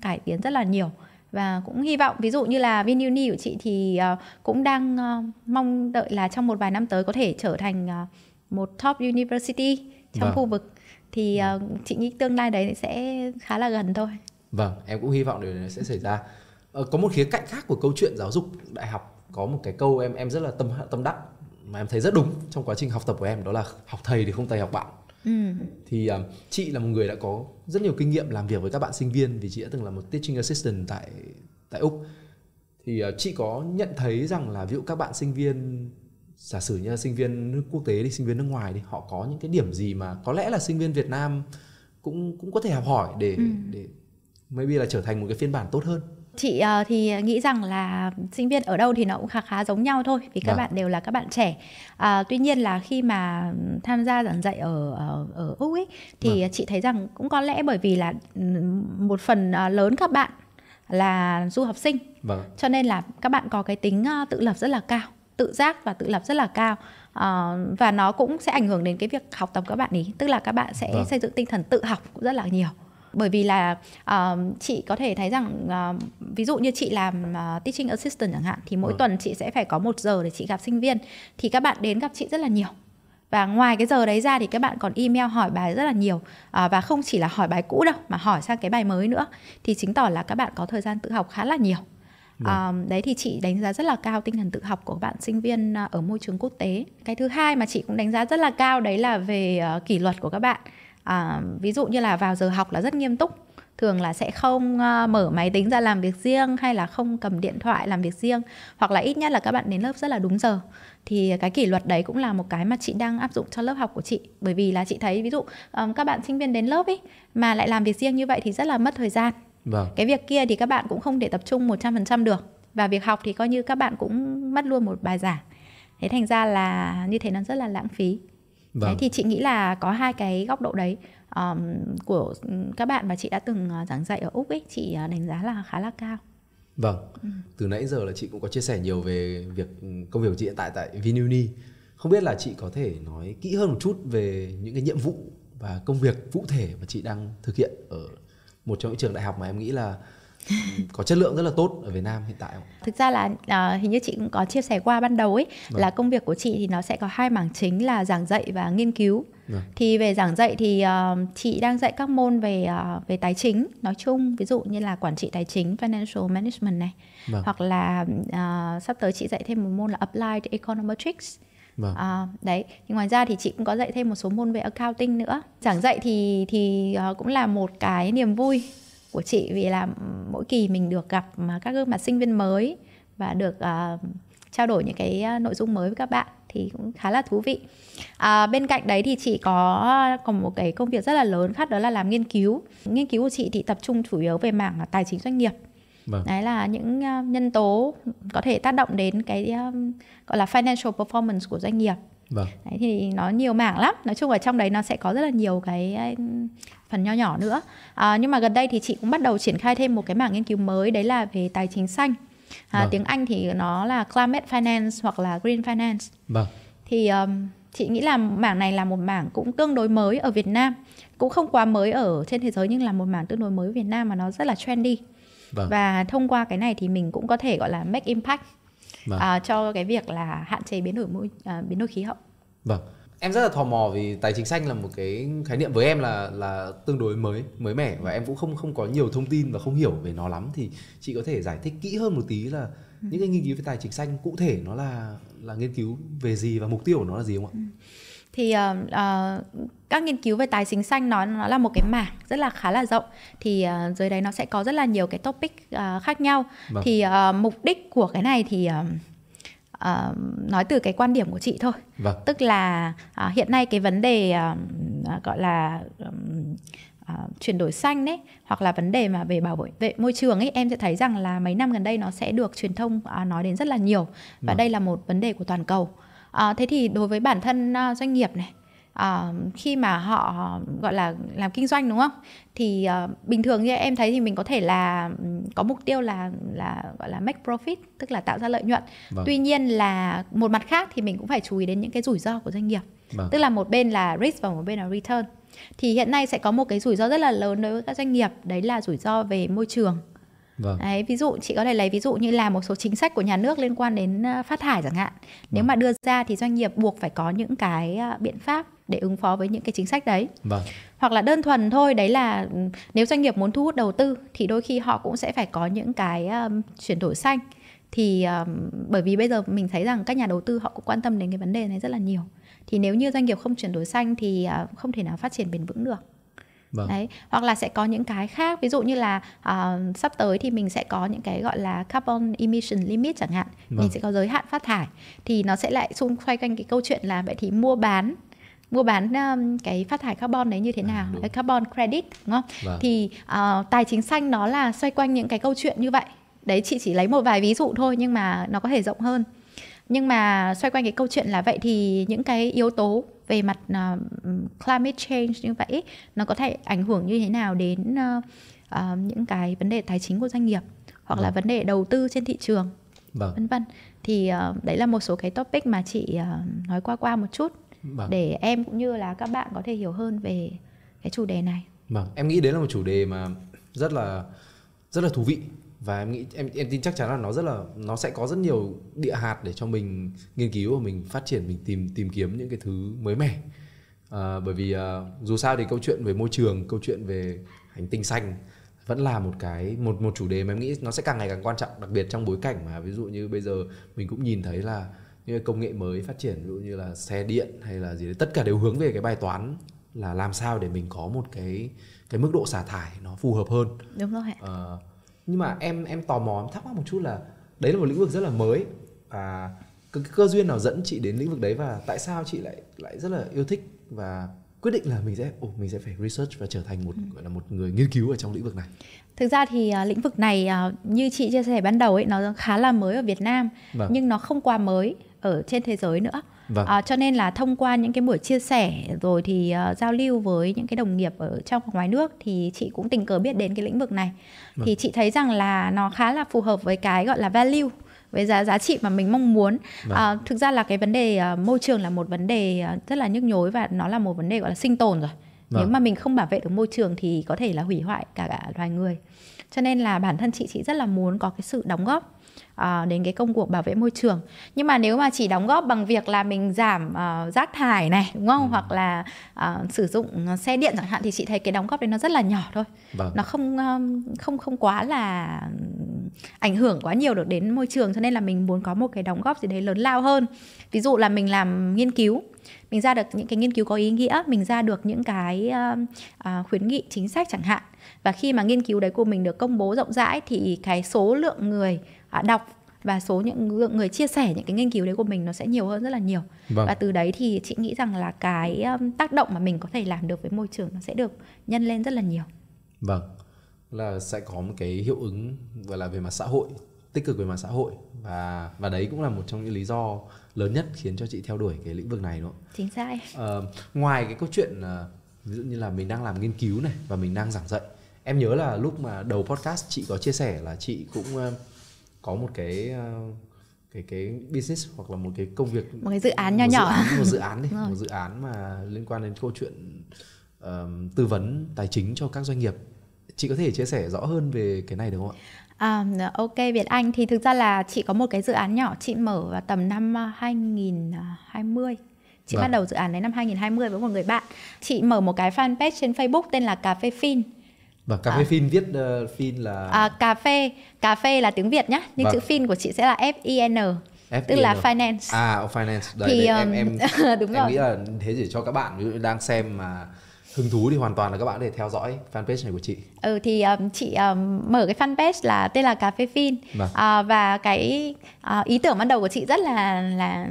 cải tiến rất là nhiều và cũng hy vọng ví dụ như là VinUni của chị thì ờ, cũng đang ờ, mong đợi là trong một vài năm tới có thể trở thành ờ, một top university trong vâng. khu vực thì vâng. chị nghĩ tương lai đấy sẽ khá là gần thôi. Vâng, em cũng hy vọng điều này sẽ xảy ra. Có một khía cạnh khác của câu chuyện giáo dục đại học có một cái câu em em rất là tâm tâm đắc mà em thấy rất đúng trong quá trình học tập của em đó là học thầy thì không thầy học bạn Ừ. thì um, chị là một người đã có rất nhiều kinh nghiệm làm việc với các bạn sinh viên vì chị đã từng là một teaching assistant tại tại úc thì uh, chị có nhận thấy rằng là ví dụ các bạn sinh viên giả sử như là sinh viên nước quốc tế đi sinh viên nước ngoài đi họ có những cái điểm gì mà có lẽ là sinh viên Việt Nam cũng cũng có thể học hỏi để ừ. để maybe là trở thành một cái phiên bản tốt hơn chị uh, thì nghĩ rằng là sinh viên ở đâu thì nó cũng khá khá giống nhau thôi vì các à. bạn đều là các bạn trẻ à, tuy nhiên là khi mà tham gia giảng dạy ở ở, úc ấy thì à. chị thấy rằng cũng có lẽ bởi vì là ừ, một phần à, lớn các bạn là du học sinh vâng. cho nên là các bạn có cái tính ờ, tự lập rất là cao tự giác và tự lập rất là cao à, và nó cũng sẽ ảnh hưởng đến cái việc học tập các bạn ý tức là các bạn sẽ vâng. xây dựng tinh thần tự học cũng rất là nhiều bởi vì là uh, chị có thể thấy rằng uh, ví dụ như chị làm uh, teaching assistant chẳng hạn thì mỗi ừ. tuần chị sẽ phải có một giờ để chị gặp sinh viên thì các bạn đến gặp chị rất là nhiều và ngoài cái giờ đấy ra thì các bạn còn email hỏi bài rất là nhiều à, và không chỉ là hỏi bài cũ đâu mà hỏi sang cái bài mới nữa thì chứng tỏ là các bạn có thời gian tự học khá là nhiều à, đấy thì chị đánh giá rất là cao tinh thần tự học của bạn sinh viên ở môi trường quốc tế cái thứ hai mà chị cũng đánh giá rất là cao đấy là về uh, kỷ luật của các bạn à, ví dụ như là vào giờ học là rất nghiêm túc thường là sẽ không ờ, mở máy tính ra làm việc riêng hay là không cầm điện thoại làm việc riêng hoặc là ít nhất là các bạn đến lớp rất là đúng giờ thì cái kỷ luật đấy cũng là một cái mà chị đang áp dụng cho lớp học của chị bởi vì là chị thấy ví dụ ờ, các bạn sinh viên đến lớp ấy mà lại làm việc riêng như vậy thì rất là mất thời gian vâng. cái việc kia thì các bạn cũng không thể tập trung 100% được và việc học thì coi như các bạn cũng mất luôn một bài giảng thế thành ra là như thế nó rất là lãng phí Vâng. Đấy, thì chị nghĩ là có hai cái góc độ đấy um, của các bạn mà chị đã từng ờ, giảng dạy ở úc ấy chị ờ, đánh giá là khá là cao vâng ừ. từ nãy giờ là chị cũng có chia sẻ nhiều về việc ừ, công việc của chị hiện tại tại vinuni không biết là chị có thể nói kỹ hơn một chút về những cái nhiệm vụ và công việc cụ thể mà chị đang thực hiện ở một trong những trường đại học mà em nghĩ là có chất lượng rất là tốt ở Việt Nam hiện tại không? Thực ra là uh, hình như chị cũng có chia sẻ qua ban đầu ấy vâng. là công việc của chị thì nó sẽ có hai mảng chính là giảng dạy và nghiên cứu. Vâng. Thì về giảng dạy thì uh, chị đang dạy các môn về uh, về tài chính nói chung ví dụ như là quản trị tài chính financial management này vâng. hoặc là uh, sắp tới chị dạy thêm một môn là applied econometrics. Vâng. À, đấy thì ngoài ra thì chị cũng có dạy thêm một số môn về accounting nữa giảng dạy thì thì uh, cũng là một cái niềm vui của chị vì là mỗi kỳ mình được gặp các gương mặt sinh viên mới và được uh, trao đổi những cái ờ, nội dung mới với các bạn thì cũng khá là thú vị à, bên cạnh đấy thì chị có còn một cái công việc rất là lớn khác đó là làm nghiên cứu nghiên cứu của chị thì tập trung chủ yếu về mảng ờ, tài chính doanh nghiệp Vâng. đấy là những nhân tố có thể tác động đến cái gọi là financial performance của doanh nghiệp Vâng. Đấy thì nó nhiều mảng lắm. Nói chung ở trong đấy nó sẽ có rất là nhiều cái phần nhỏ nhỏ nữa. À, nhưng mà gần đây thì chị cũng bắt đầu triển khai thêm một cái mảng nghiên cứu mới đấy là về tài chính xanh. À, vâng. Tiếng Anh thì nó là climate finance hoặc là green finance. Vâng. Thì um, chị nghĩ là mảng này là một mảng cũng tương đối mới ở Việt Nam, cũng không quá mới ở trên thế giới nhưng là một mảng tương đối mới ở Việt Nam mà nó rất là trendy. Vâng. Và thông qua cái này thì mình cũng có thể gọi là make impact vâng. à, cho cái việc là hạn chế biến đổi môi à, biến đổi khí hậu. Vâng. Em rất là tò mò vì tài chính xanh là một cái khái niệm với em là là tương đối mới, mới mẻ và em cũng không không có nhiều thông tin và không hiểu về nó lắm thì chị có thể giải thích kỹ hơn một tí là những cái nghiên cứu về tài chính xanh cụ thể nó là là nghiên cứu về gì và mục tiêu của nó là gì không ạ? Ừ thì uh, uh, các nghiên cứu về tài chính xanh nó nó là một cái mảng rất là khá là rộng thì uh, dưới đấy nó sẽ có rất là nhiều cái topic uh, khác nhau vâng. thì uh, mục đích của cái này thì uh, Uh, nói từ cái quan điểm của chị thôi vâng. tức là uh, hiện nay cái vấn đề uh, gọi là um, chuyển đổi xanh đấy hoặc là vấn đề mà về bảo vệ môi trường ấy em sẽ thấy rằng là mấy năm gần đây nó sẽ được truyền thông nói đến rất là nhiều và vâng. đây là một vấn đề của toàn cầu à, thế thì đối với bản thân ờ, doanh nghiệp này à, khi mà họ gọi là làm kinh doanh đúng không thì à, bình thường như em thấy thì mình có thể là có mục tiêu là là gọi là make profit tức là tạo ra lợi nhuận vâng. tuy nhiên là một mặt khác thì mình cũng phải chú ý đến những cái rủi ro của doanh nghiệp vâng. tức là một bên là risk và một bên là return thì hiện nay sẽ có một cái rủi ro rất là lớn đối với các doanh nghiệp đấy là rủi ro về môi trường Vâng. Đấy, ví dụ chị có thể lấy ví dụ như là một số chính sách của nhà nước liên quan đến ờ, phát thải chẳng hạn. Nếu vâng. mà đưa ra thì doanh nghiệp buộc phải có những cái ờ, biện pháp để ứng phó với những cái chính sách đấy. Vâng. Hoặc là đơn thuần thôi, đấy là ừ, nếu doanh nghiệp muốn thu hút đầu tư thì đôi khi họ cũng sẽ phải có những cái um, chuyển đổi xanh. Thì um, bởi vì bây giờ mình thấy rằng các nhà đầu tư họ cũng quan tâm đến cái vấn đề này rất là nhiều. Thì nếu như doanh nghiệp không chuyển đổi xanh thì uh, không thể nào phát triển bền vững được vâng. đấy hoặc là sẽ có những cái khác ví dụ như là uh, sắp tới thì mình sẽ có những cái gọi là carbon emission limit chẳng hạn vâng. mình sẽ có giới hạn phát thải thì nó sẽ lại xung xoay quanh cái câu chuyện là vậy thì mua bán mua bán um, cái phát thải carbon đấy như thế à, nào à, carbon credit đúng không vâng. thì uh, tài chính xanh nó là xoay quanh những cái câu chuyện như vậy đấy chị chỉ lấy một vài ví dụ thôi nhưng mà nó có thể rộng hơn nhưng mà xoay quanh cái câu chuyện là vậy thì những cái yếu tố về mặt uh, climate change như vậy nó có thể ảnh hưởng như thế nào đến uh, uh, những cái vấn đề tài chính của doanh nghiệp hoặc vâng. là vấn đề đầu tư trên thị trường vâng. vân vân thì uh, đấy là một số cái topic mà chị uh, nói qua qua một chút vâng. để em cũng như là các bạn có thể hiểu hơn về cái chủ đề này vâng em nghĩ đấy là một chủ đề mà rất là rất là thú vị và em nghĩ em em tin chắc chắn là nó rất là nó sẽ có rất nhiều địa hạt để cho mình nghiên cứu và mình phát triển mình tìm tìm kiếm những cái thứ mới mẻ à, bởi vì à, dù sao thì câu chuyện về môi trường câu chuyện về hành tinh xanh vẫn là một cái một một chủ đề mà em nghĩ nó sẽ càng ngày càng quan trọng đặc biệt trong bối cảnh mà ví dụ như bây giờ mình cũng nhìn thấy là những công nghệ mới phát triển ví dụ như là xe điện hay là gì đấy tất cả đều hướng về cái bài toán là làm sao để mình có một cái cái mức độ xả thải nó phù hợp hơn đúng rồi ạ à, nhưng mà em em tò mò em thắc mắc một chút là đấy là một lĩnh vực rất là mới và cái cơ duyên nào dẫn chị đến lĩnh vực đấy và tại sao chị lại lại rất là yêu thích và quyết định là mình sẽ ồ mình sẽ phải research và trở thành một ừ. gọi là một người nghiên cứu ở trong lĩnh vực này. Thực ra thì uh, lĩnh vực này uh, như chị chia sẻ ban đầu ấy nó khá là mới ở Việt Nam vâng. nhưng nó không quá mới ở trên thế giới nữa vâng. à, cho nên là thông qua những cái buổi chia sẻ rồi thì uh, giao lưu với những cái đồng nghiệp ở trong và ngoài nước thì chị cũng tình cờ biết đến cái lĩnh vực này vâng. thì chị thấy rằng là nó khá là phù hợp với cái gọi là value với giá giá trị mà mình mong muốn vâng. à, thực ra là cái vấn đề uh, môi trường là một vấn đề uh, rất là nhức nhối và nó là một vấn đề gọi là sinh tồn rồi vâng. nếu mà mình không bảo vệ được môi trường thì có thể là hủy hoại cả, cả loài người cho nên là bản thân chị chị rất là muốn có cái sự đóng góp uh, đến cái công cuộc bảo vệ môi trường nhưng mà nếu mà chỉ đóng góp bằng việc là mình giảm uh, rác thải này đúng không ừ. hoặc là uh, sử dụng xe điện chẳng hạn thì chị thấy cái đóng góp đấy nó rất là nhỏ thôi vâng. nó không um, không không quá là ảnh hưởng quá nhiều được đến môi trường cho nên là mình muốn có một cái đóng góp gì đấy lớn lao hơn ví dụ là mình làm nghiên cứu mình ra được những cái nghiên cứu có ý nghĩa mình ra được những cái uh, uh, khuyến nghị chính sách chẳng hạn và khi mà nghiên cứu đấy của mình được công bố rộng rãi thì cái số lượng người đọc và số những lượng người chia sẻ những cái nghiên cứu đấy của mình nó sẽ nhiều hơn rất là nhiều vâng. và từ đấy thì chị nghĩ rằng là cái um, tác động mà mình có thể làm được với môi trường nó sẽ được nhân lên rất là nhiều vâng là sẽ có một cái hiệu ứng gọi là về mặt xã hội tích cực về mặt xã hội và và đấy cũng là một trong những lý do lớn nhất khiến cho chị theo đuổi cái lĩnh vực này đúng không? Chính xác. À, ngoài cái câu chuyện ờ, ví dụ như là mình đang làm nghiên cứu này và mình đang giảng dạy em nhớ là lúc mà đầu podcast chị có chia sẻ là chị cũng có một cái ờ, cái cái business hoặc là một cái công việc một cái dự án nho nhỏ dự án, một dự án đi (laughs) một dự án mà liên quan đến câu chuyện uh, tư vấn tài chính cho các doanh nghiệp chị có thể chia sẻ rõ hơn về cái này được không ạ À, ok Việt Anh thì thực ra là chị có một cái dự án nhỏ chị mở vào tầm năm 2020 ờ, ờ, chị vâng. bắt đầu dự án đấy năm 2020 với một người bạn chị mở một cái fanpage trên Facebook tên là cà phê Fin và vâng, cà phê à. Vâng. phin viết uh, ờ, phin là à, cà phê cà phê là tiếng việt nhá nhưng vâng. chữ phin của chị sẽ là f i n f tức là finance à oh, finance đấy, thì, đấy um... em ờ, em (laughs) đúng em rồi. nghĩ là thế để cho các bạn đang xem mà hứng thú thì hoàn toàn là các bạn để theo dõi fanpage này của chị. Ừ thì um, chị um, mở cái fanpage là tên là cà phê phin uh, vâng. ờ, và cái uh, ý tưởng ban đầu của chị rất là là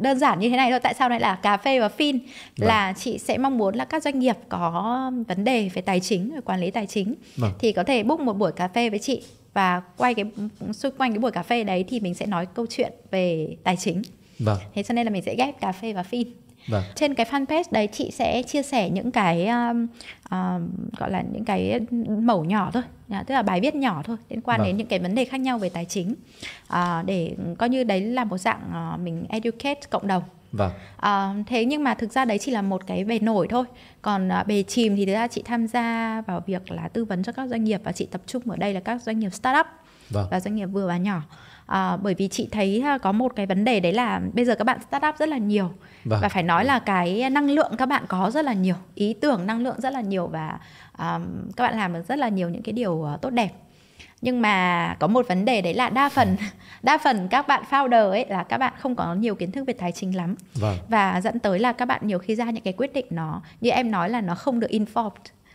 đơn giản như thế này thôi. Tại sao lại là cà phê và phin vâng. là chị sẽ mong muốn là các doanh nghiệp có vấn đề về tài chính, về quản lý tài chính vâng. thì có thể book một buổi cà phê với chị và quay cái xung quanh cái buổi cà phê đấy thì mình sẽ nói câu chuyện về tài chính. Vâng. Thế cho nên là mình sẽ ghép cà phê và phin. Vâng. Trên cái fanpage đấy chị sẽ chia sẻ những cái um, um, gọi là những cái mẫu nhỏ thôi, à, tức là bài viết nhỏ thôi liên quan vâng. đến những cái vấn đề khác nhau về tài chính à, để coi như đấy là một dạng uh, mình educate cộng đồng. Vâng. À, thế nhưng mà thực ra đấy chỉ là một cái bề nổi thôi. Còn à, bề chìm thì thực ra chị tham gia vào việc là tư vấn cho các doanh nghiệp và chị tập trung ở đây là các doanh nghiệp startup vâng. và doanh nghiệp vừa và nhỏ à, bởi vì chị thấy à, có một cái vấn đề đấy là bây giờ các bạn start up rất là nhiều vâng. và phải nói là cái năng lượng các bạn có rất là nhiều ý tưởng năng lượng rất là nhiều và um, các bạn làm được rất là nhiều những cái điều uh, tốt đẹp nhưng mà có một vấn đề đấy là đa phần (laughs) đa phần các bạn founder ấy là các bạn không có nhiều kiến thức về tài chính lắm vâng. và dẫn tới là các bạn nhiều khi ra những cái quyết định nó như em nói là nó không được informed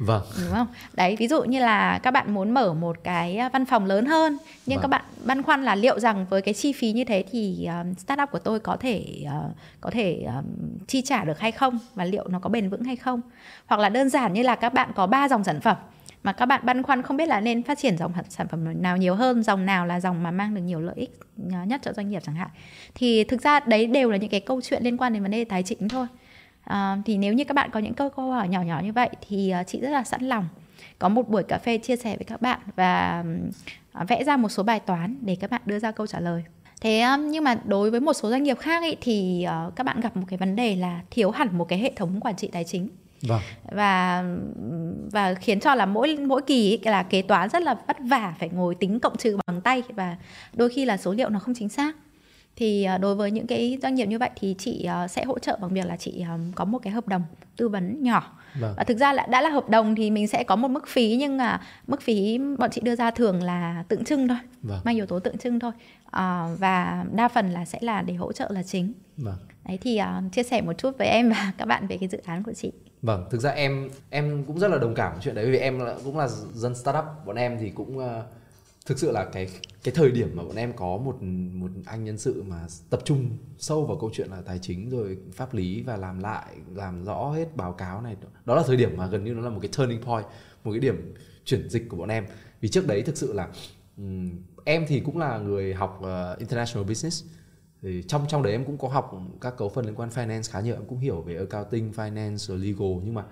vâng đúng không đấy ví dụ như là các bạn muốn mở một cái à, văn phòng lớn hơn nhưng vâng. các bạn băn khoăn là liệu rằng với cái chi phí như thế thì um, startup của tôi có thể uh, có thể um, chi trả được hay không và liệu nó có bền vững hay không hoặc là đơn giản như là các bạn có ba dòng sản phẩm mà các bạn băn khoăn không biết là nên phát triển dòng sản phẩm nào nhiều hơn dòng nào là dòng mà mang được nhiều lợi ích nhất cho doanh nghiệp chẳng hạn thì thực ra đấy đều là những cái câu chuyện liên quan đến vấn đề tài chính thôi à, thì nếu như các bạn có những câu câu hỏi nhỏ nhỏ như vậy thì ờ, chị rất là sẵn lòng có một buổi cà phê chia sẻ với các bạn và ờ, vẽ ra một số bài toán để các bạn đưa ra câu trả lời thế nhưng mà đối với một số doanh nghiệp khác ý, thì các bạn gặp một cái vấn đề là thiếu hẳn một cái hệ thống quản trị tài chính vâng. và và khiến cho là mỗi mỗi kỳ là kế toán rất là vất vả phải ngồi tính cộng trừ bằng tay và đôi khi là số liệu nó không chính xác thì ờ, đối với những cái doanh nghiệp như vậy thì chị ờ, sẽ hỗ trợ bằng việc là chị có một cái hợp đồng tư vấn nhỏ vâng. và thực ra là đã là hợp đồng thì mình sẽ có một mức phí nhưng mà mức phí bọn chị đưa ra thường là tượng trưng thôi vâng. mang yếu tố tượng trưng thôi à, và đa phần là sẽ là để hỗ trợ là chính vâng. đấy thì uh, chia sẻ một chút với em và các bạn về cái dự án của chị vâng thực ra em em cũng rất là đồng cảm chuyện đấy vì em cũng là dân startup bọn em thì cũng uh thực sự là cái cái thời điểm mà bọn em có một một anh nhân sự mà tập trung sâu vào câu chuyện là tài chính rồi pháp lý và làm lại làm rõ hết báo cáo này đó là thời điểm mà gần như nó là một cái turning point một cái điểm chuyển dịch của bọn em vì trước đấy thực sự là um, em thì cũng là người học uh, international business thì trong trong đấy em cũng có học các cấu phần liên quan finance khá nhiều em cũng hiểu về accounting finance rồi legal nhưng mà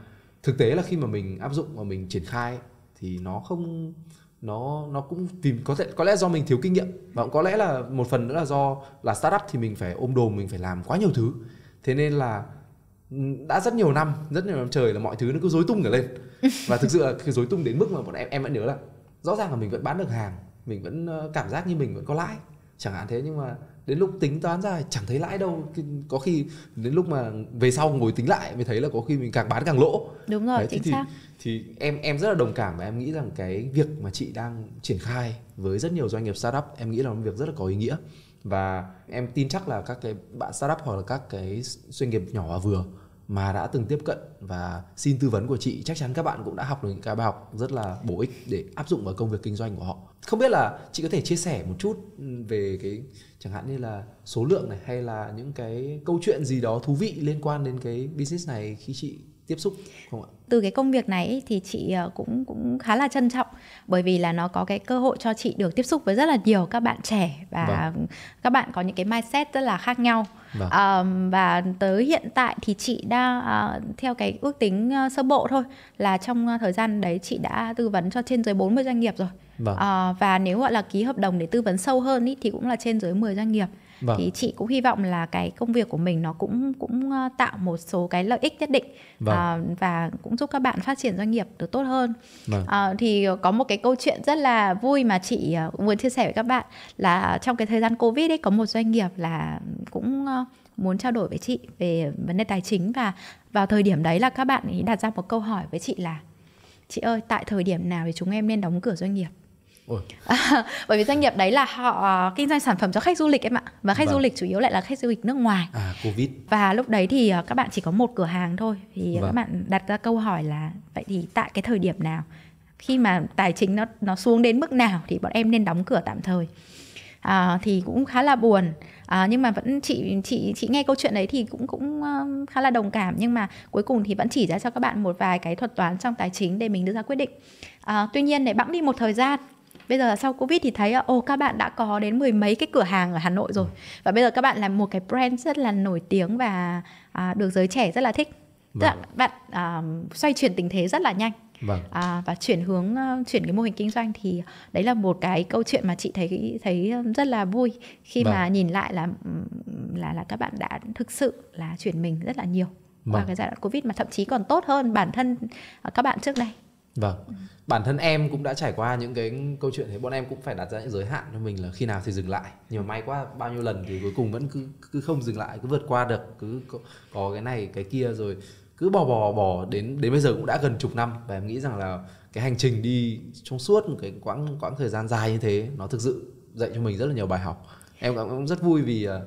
thực tế là khi mà mình áp dụng và mình triển khai thì nó không nó nó cũng tìm có thể có lẽ do mình thiếu kinh nghiệm và cũng có lẽ là một phần nữa là do là startup thì mình phải ôm đồm mình phải làm quá nhiều thứ thế nên là ừ, đã rất nhiều năm rất nhiều năm trời là mọi thứ nó cứ rối tung cả lên và thực sự là cái rối tung đến mức mà bọn em em vẫn nhớ là rõ ràng là mình vẫn bán được hàng mình vẫn ờ, cảm giác như mình vẫn có lãi chẳng hạn thế nhưng mà đến lúc tính toán ra chẳng thấy lãi đâu có khi đến lúc mà về sau ngồi tính lại mới thấy là có khi mình càng bán càng lỗ đúng rồi Đấy, chính thì, xác thì em em rất là đồng cảm và em nghĩ rằng cái việc mà chị đang triển khai với rất nhiều doanh nghiệp startup em nghĩ là một việc rất là có ý nghĩa và em tin chắc là các cái bạn startup hoặc là các cái doanh nghiệp nhỏ và vừa mà đã từng tiếp cận và xin tư vấn của chị chắc chắn các bạn cũng đã học được những cái bài học rất là bổ ích để áp dụng vào công việc kinh doanh của họ không biết là chị có thể chia sẻ một chút ừ, về cái chẳng hạn như là số lượng này hay là những cái câu chuyện gì đó thú vị liên quan đến cái business này khi chị tiếp xúc không ạ? Từ cái công việc này thì chị ờ, cũng cũng khá là trân trọng bởi vì là nó có cái cơ hội cho chị được tiếp xúc với rất là nhiều các bạn trẻ và vâng. các bạn có những cái mindset rất là khác nhau vâng. um, và tới hiện tại thì chị đang uh, ờ, theo cái ước tính uh, sơ bộ thôi là trong uh, thời gian đấy chị đã tư vấn cho trên dưới 40 doanh nghiệp rồi vâng. uh, và nếu gọi là ký hợp đồng để tư vấn sâu hơn ý, thì cũng là trên dưới 10 doanh nghiệp vâng. thì chị cũng hy vọng là cái công việc của mình nó cũng cũng ờ, tạo một số cái lợi ích nhất định vâng. à, và cũng giúp các bạn phát triển doanh nghiệp được tốt hơn vâng. à, thì có một cái câu chuyện rất là vui mà chị muốn chia sẻ với các bạn là trong cái thời gian covid ấy có một doanh nghiệp là cũng muốn trao đổi với chị về vấn đề tài chính và vào thời điểm đấy là các bạn ấy đặt ra một câu hỏi với chị là chị ơi tại thời điểm nào thì chúng em nên đóng cửa doanh nghiệp À, (laughs) bởi vì doanh nghiệp đấy là họ à, kinh doanh sản phẩm cho khách du lịch em ạ và khách vâng. du lịch chủ yếu lại là khách du lịch nước ngoài à, covid và lúc đấy thì à, các bạn chỉ có một cửa hàng thôi thì vâng. các bạn đặt ra câu hỏi là vậy thì tại cái thời điểm nào khi mà tài chính nó nó xuống đến mức nào thì bọn em nên đóng cửa tạm thời à, thì cũng khá là buồn à, nhưng mà vẫn chị chị chị nghe câu chuyện đấy thì cũng cũng ờ, khá là đồng cảm nhưng mà cuối cùng thì vẫn chỉ ra cho các bạn một vài cái thuật toán trong tài chính để mình đưa ra quyết định à, tuy nhiên để bẵng đi một thời gian bây giờ sau covid thì thấy ồ oh, các bạn đã có đến mười mấy cái cửa hàng ở hà nội rồi ừ. và bây giờ các bạn là một cái brand rất là nổi tiếng và à, được giới trẻ rất là thích vâng. là bạn à, xoay chuyển tình thế rất là nhanh vâng. à, và chuyển hướng chuyển cái mô hình kinh doanh thì đấy là một cái câu chuyện mà chị thấy thấy rất là vui khi vâng. mà nhìn lại là là là các bạn đã thực sự là chuyển mình rất là nhiều vâng. qua cái giai đoạn covid mà thậm chí còn tốt hơn bản thân à, các bạn trước đây vâng bản thân em cũng đã trải qua những cái câu chuyện thế bọn em cũng phải đặt ra những giới hạn cho mình là khi nào thì dừng lại nhưng mà may quá bao nhiêu lần thì cuối cùng vẫn cứ cứ không dừng lại cứ vượt qua được cứ có, cái này cái kia rồi cứ bò bò bò đến đến bây giờ cũng đã gần chục năm và em nghĩ rằng là cái hành trình đi trong suốt một cái quãng quãng thời gian dài như thế nó thực sự dạy cho mình rất là nhiều bài học em cũng rất vui vì à,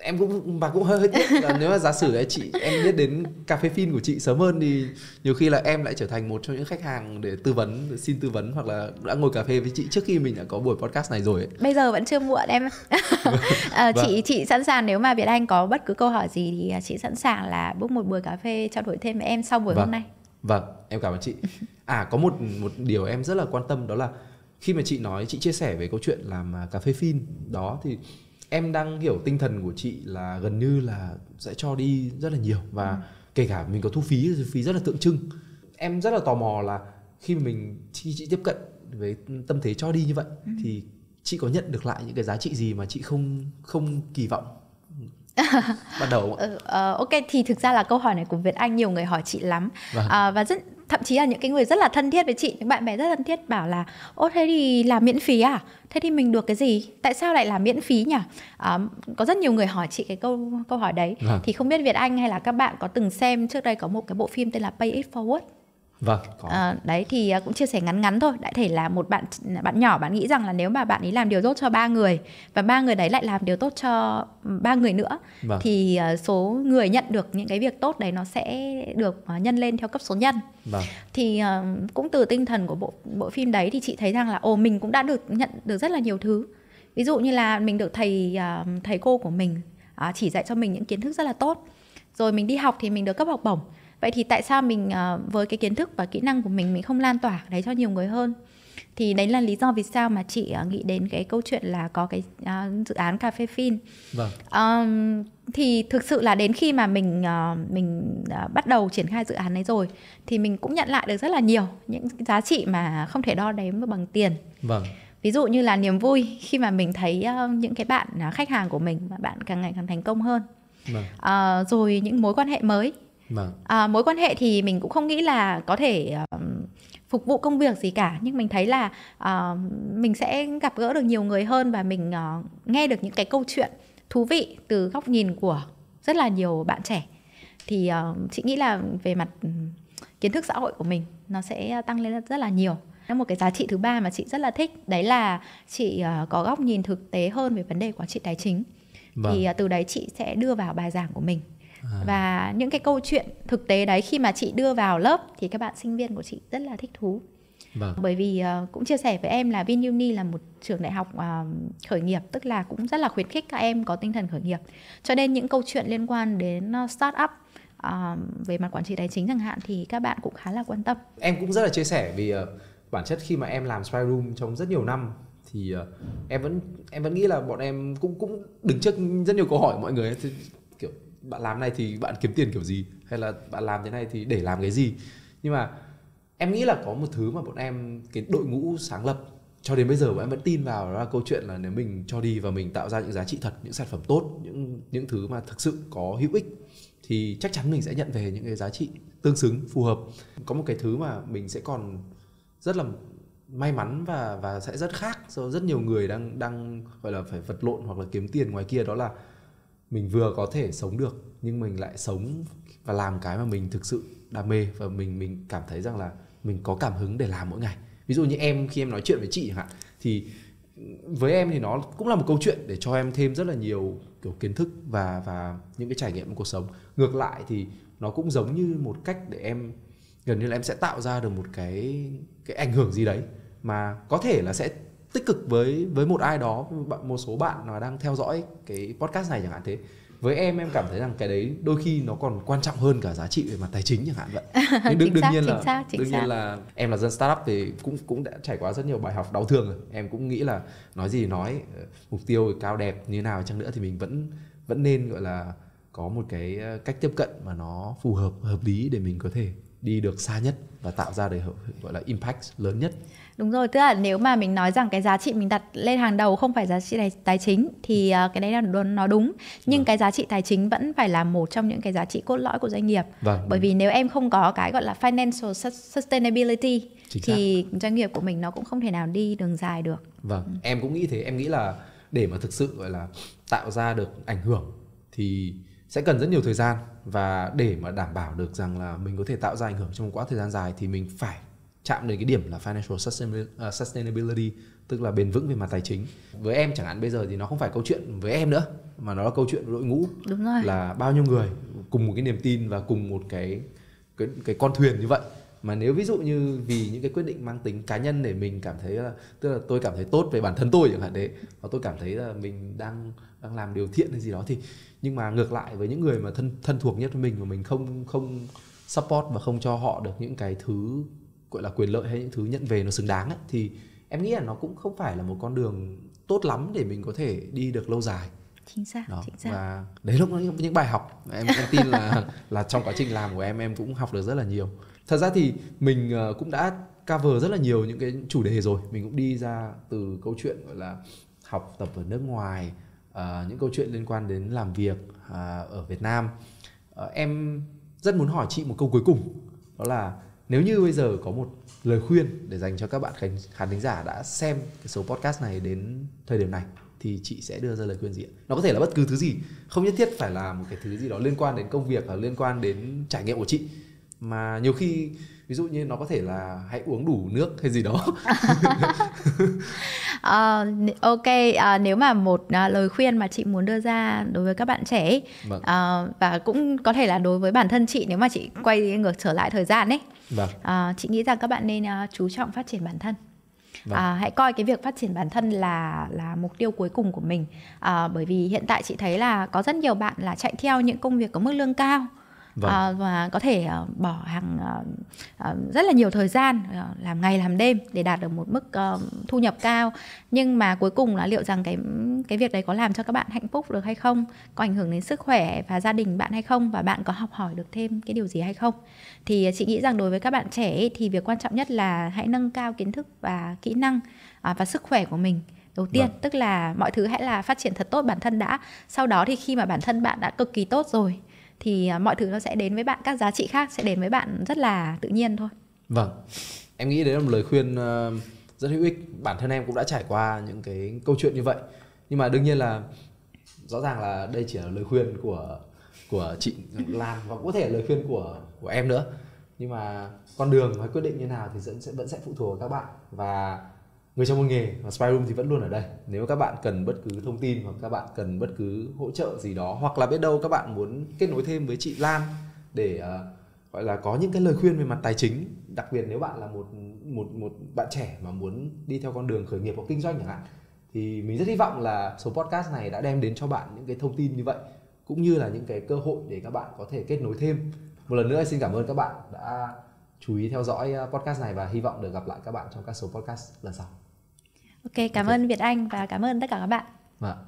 em cũng mà cũng hơi hơi tiếc là nếu mà giả sử đấy chị em biết đến cà phê phin của chị sớm hơn thì nhiều khi là em lại trở thành một trong những khách hàng để tư vấn xin tư vấn hoặc là đã ngồi cà phê với chị trước khi mình đã có buổi podcast này rồi ấy. bây giờ vẫn chưa muộn em à, (laughs) chị vâng. chị sẵn sàng nếu mà việt anh có bất cứ câu hỏi gì thì chị sẵn sàng là bước một buổi cà phê trao đổi thêm với em sau buổi vâng. hôm nay vâng em cảm ơn chị (laughs) à có một một điều em rất là quan tâm đó là khi mà chị nói chị chia sẻ về câu chuyện làm à, cà phê phin đó thì em đang hiểu tinh thần của chị là gần như là sẽ cho đi rất là nhiều và ừ. kể cả mình có thu phí thì phí rất là tượng trưng em rất là tò mò là khi mình khi chị tiếp cận với tâm thế cho đi như vậy ừ. thì chị có nhận được lại những cái giá trị gì mà chị không không kỳ vọng (laughs) bắt đầu ạ? Uh, ok thì thực ra là câu hỏi này của Việt Anh nhiều người hỏi chị lắm vâng. uh, và rất thậm chí là những cái người rất là thân thiết với chị những bạn bè rất thân thiết bảo là ô thế thì làm miễn phí à thế thì mình được cái gì tại sao lại làm miễn phí nhỉ à, có rất nhiều người hỏi chị cái câu câu hỏi đấy à. thì không biết việt anh hay là các bạn có từng xem trước đây có một cái bộ phim tên là pay it forward Vâng. Có. À, đấy thì ờ, cũng chia sẻ ngắn ngắn thôi. Đại thể là một bạn bạn nhỏ bạn nghĩ rằng là nếu mà bạn ấy làm điều tốt cho ba người và ba người đấy lại làm điều tốt cho ba người nữa vâng. thì ờ, số người nhận được những cái việc tốt đấy nó sẽ được nhân lên theo cấp số nhân. Vâng. Thì cũng từ tinh thần của bộ bộ phim đấy thì chị thấy rằng là ồ mình cũng đã được nhận được rất là nhiều thứ. Ví dụ như là mình được thầy thầy cô của mình chỉ dạy cho mình những kiến thức rất là tốt. Rồi mình đi học thì mình được cấp học bổng vậy thì tại sao mình ờ, với cái kiến thức và kỹ năng của mình mình không lan tỏa đấy cho nhiều người hơn thì đấy là lý do vì sao mà chị ờ, nghĩ đến cái câu chuyện là có cái ờ, dự án cà phê phin vâng. um, thì thực sự là đến khi mà mình mình bắt đầu triển khai dự án ấy rồi thì mình cũng nhận lại được rất là nhiều những giá trị mà không thể đo đếm bằng tiền vâng ví dụ như là niềm vui khi mà mình thấy những cái bạn khách hàng của mình mà bạn càng ngày càng thành công hơn vâng. uh, rồi những mối quan hệ mới Vâng. À, mối quan hệ thì mình cũng không nghĩ là có thể uh, phục vụ công việc gì cả nhưng mình thấy là uh, mình sẽ gặp gỡ được nhiều người hơn và mình uh, nghe được những cái câu chuyện thú vị từ góc nhìn của rất là nhiều bạn trẻ thì uh, chị nghĩ là về mặt kiến thức xã hội của mình nó sẽ tăng lên rất là nhiều một cái giá trị thứ ba mà chị rất là thích đấy là chị uh, có góc nhìn thực tế hơn về vấn đề quản trị tài chính vâng. thì uh, từ đấy chị sẽ đưa vào bài giảng của mình À. và những cái câu chuyện thực tế đấy khi mà chị đưa vào lớp thì các bạn sinh viên của chị rất là thích thú Vâng. Bởi vì uh, cũng chia sẻ với em là VinUni là một trường đại học uh, khởi nghiệp tức là cũng rất là khuyến khích các em có tinh thần khởi nghiệp. Cho nên những câu chuyện liên quan đến uh, ờ, start uh, về mặt quản trị tài chính chẳng hạn thì các bạn cũng khá là quan tâm. Em cũng rất là chia sẻ vì uh, bản chất khi mà em làm spy room trong rất nhiều năm thì uh, em vẫn em vẫn nghĩ là bọn em cũng cũng đứng trước rất nhiều câu hỏi mọi người bạn làm này thì bạn kiếm tiền kiểu gì hay là bạn làm thế này thì để làm cái gì nhưng mà em nghĩ là có một thứ mà bọn em cái đội ngũ sáng lập cho đến bây giờ bọn em vẫn tin vào đó là câu chuyện là nếu mình cho đi và mình tạo ra những giá trị thật những sản phẩm tốt những những thứ mà thực sự có hữu ích thì chắc chắn mình sẽ nhận về những cái giá trị tương xứng phù hợp có một cái thứ mà mình sẽ còn rất là may mắn và và sẽ rất khác so rất nhiều người đang đang gọi là phải vật lộn hoặc là kiếm tiền ngoài kia đó là mình vừa có thể sống được nhưng mình lại sống và làm cái mà mình thực sự đam mê và mình mình cảm thấy rằng là mình có cảm hứng để làm mỗi ngày ví dụ như em khi em nói chuyện với chị chẳng hạn thì với em thì nó cũng là một câu chuyện để cho em thêm rất là nhiều kiểu kiến thức và và những cái trải nghiệm cuộc sống ngược lại thì nó cũng giống như một cách để em gần như là em sẽ tạo ra được một cái cái ảnh hưởng gì đấy mà có thể là sẽ tích cực với với một ai đó một số bạn mà đang theo dõi cái podcast này chẳng hạn thế với em em cảm thấy rằng cái đấy đôi khi nó còn quan trọng hơn cả giá trị về mặt tài chính chẳng hạn vậy nhưng (laughs) đương, đương xác, nhiên chính là xác, chính đương xác. nhiên là em là dân startup thì cũng cũng đã trải qua rất nhiều bài học đau thương rồi em cũng nghĩ là nói gì nói ờ, mục tiêu cao đẹp như nào chăng nữa thì mình vẫn vẫn nên gọi là có một cái ờ, cách tiếp cận mà nó phù hợp hợp lý để mình có thể đi được xa nhất và tạo ra được gọi là impact lớn nhất Đúng rồi, tức là nếu mà mình nói rằng cái giá trị mình đặt lên hàng đầu không phải giá trị tài, tài chính thì uh, cái đấy là đúng, nó đúng. Nhưng vâng. cái giá trị tài chính vẫn phải là một trong những cái giá trị cốt lõi của doanh nghiệp. Vâng. Bởi vì nếu em không có cái gọi là financial sustainability Chính thì xác. doanh nghiệp của mình nó cũng không thể nào đi đường dài được. Vâng, ừ. em cũng nghĩ thế. Em nghĩ là để mà thực sự gọi là tạo ra được ảnh hưởng thì sẽ cần rất nhiều thời gian và để mà đảm bảo được rằng là mình có thể tạo ra ảnh hưởng trong một quãng thời gian dài thì mình phải chạm đến cái điểm là financial à, sustainability tức là bền vững về mặt tài chính với em chẳng hạn bây giờ thì nó không phải câu chuyện với em nữa mà nó là câu chuyện với đội ngũ Đúng rồi. là bao nhiêu người cùng một cái niềm tin và cùng một cái cái cái con thuyền như vậy mà nếu ví dụ như vì những cái quyết định mang tính cá nhân để mình cảm thấy là tức là tôi cảm thấy tốt về bản thân tôi chẳng hạn đấy và tôi cảm thấy là mình đang đang làm điều thiện hay gì đó thì nhưng mà ngược lại với những người mà thân thân thuộc nhất với mình mà mình không không support và không cho họ được những cái thứ gọi là quyền lợi hay những thứ nhận về nó xứng đáng ấy, thì em nghĩ là nó cũng không phải là một con đường tốt lắm để mình có thể đi được lâu dài chính xác đó. chính xác và đấy lúc những, những bài học em em tin là (laughs) là trong quá trình làm của em em cũng học được rất là nhiều thật ra thì mình ờ, cũng đã cover rất là nhiều những cái chủ đề rồi mình cũng đi ra từ câu chuyện gọi là học tập ở nước ngoài à, những câu chuyện liên quan đến làm việc à, ở Việt Nam à, em rất muốn hỏi chị một câu cuối cùng đó là nếu như bây giờ có một lời khuyên để dành cho các bạn khán, khán thính giả đã xem cái số podcast này đến thời điểm này thì chị sẽ đưa ra lời khuyên gì ạ? Nó có thể là bất cứ thứ gì, không nhất thiết phải là một cái thứ gì đó liên quan đến công việc hoặc liên quan đến trải nghiệm của chị mà nhiều khi ví dụ như nó có thể là hãy uống đủ nước hay gì đó uh, (laughs) ok uh, nếu mà một uh, lời khuyên mà chị muốn đưa ra đối với các bạn trẻ vâng. uh, và cũng có thể là đối với bản thân chị nếu mà chị ừ. quay ngược trở lại thời gian ấy vâng. uh, chị nghĩ rằng các bạn nên uh, chú trọng phát triển bản thân À, hãy coi cái việc phát triển bản thân là là mục tiêu cuối cùng của mình à, bởi vì hiện tại chị thấy là có rất nhiều bạn là chạy theo những công việc có mức lương cao vâng. à, và có thể à, bỏ hàng à, à, rất là nhiều thời gian à, làm ngày làm đêm để đạt được một mức à, thu nhập cao nhưng mà cuối cùng là liệu rằng cái cái việc đấy có làm cho các bạn hạnh phúc được hay không có ảnh hưởng đến sức khỏe và gia đình bạn hay không và bạn có học hỏi được thêm cái điều gì hay không thì chị nghĩ rằng đối với các bạn trẻ ấy, thì việc quan trọng nhất là hãy nâng cao kiến thức và kỹ năng à, và sức khỏe của mình đầu tiên vâng. tức là mọi thứ hãy là phát triển thật tốt bản thân đã sau đó thì khi mà bản thân bạn đã cực kỳ tốt rồi thì à, mọi thứ nó sẽ đến với bạn các giá trị khác sẽ đến với bạn rất là tự nhiên thôi vâng em nghĩ đấy là một lời khuyên ờ, rất hữu ích bản thân em cũng đã trải qua những cái câu chuyện như vậy nhưng mà đương nhiên là rõ ràng là đây chỉ là lời khuyên của của chị Lan và có thể là lời khuyên của của em nữa nhưng mà con đường hay quyết định như nào thì vẫn sẽ vẫn sẽ phụ thuộc vào các bạn và người trong môn nghề và Spyroom thì vẫn luôn ở đây nếu các bạn cần bất cứ thông tin hoặc các bạn cần bất cứ hỗ trợ gì đó hoặc là biết đâu các bạn muốn kết nối thêm với chị Lan để uh, gọi là có những cái lời khuyên về mặt tài chính đặc biệt nếu bạn là một một một bạn trẻ mà muốn đi theo con đường khởi nghiệp hoặc kinh doanh chẳng hạn thì mình rất hy vọng là số podcast này đã đem đến cho bạn những cái thông tin như vậy cũng như là những cái cơ hội để các bạn có thể kết nối thêm một lần nữa xin cảm ơn các bạn đã chú ý theo dõi ờ, podcast này và hy vọng được gặp lại các bạn trong các số podcast lần sau Ok, cảm okay. Dạ. ơn Việt Anh và cảm ơn tất cả các bạn. Vâng.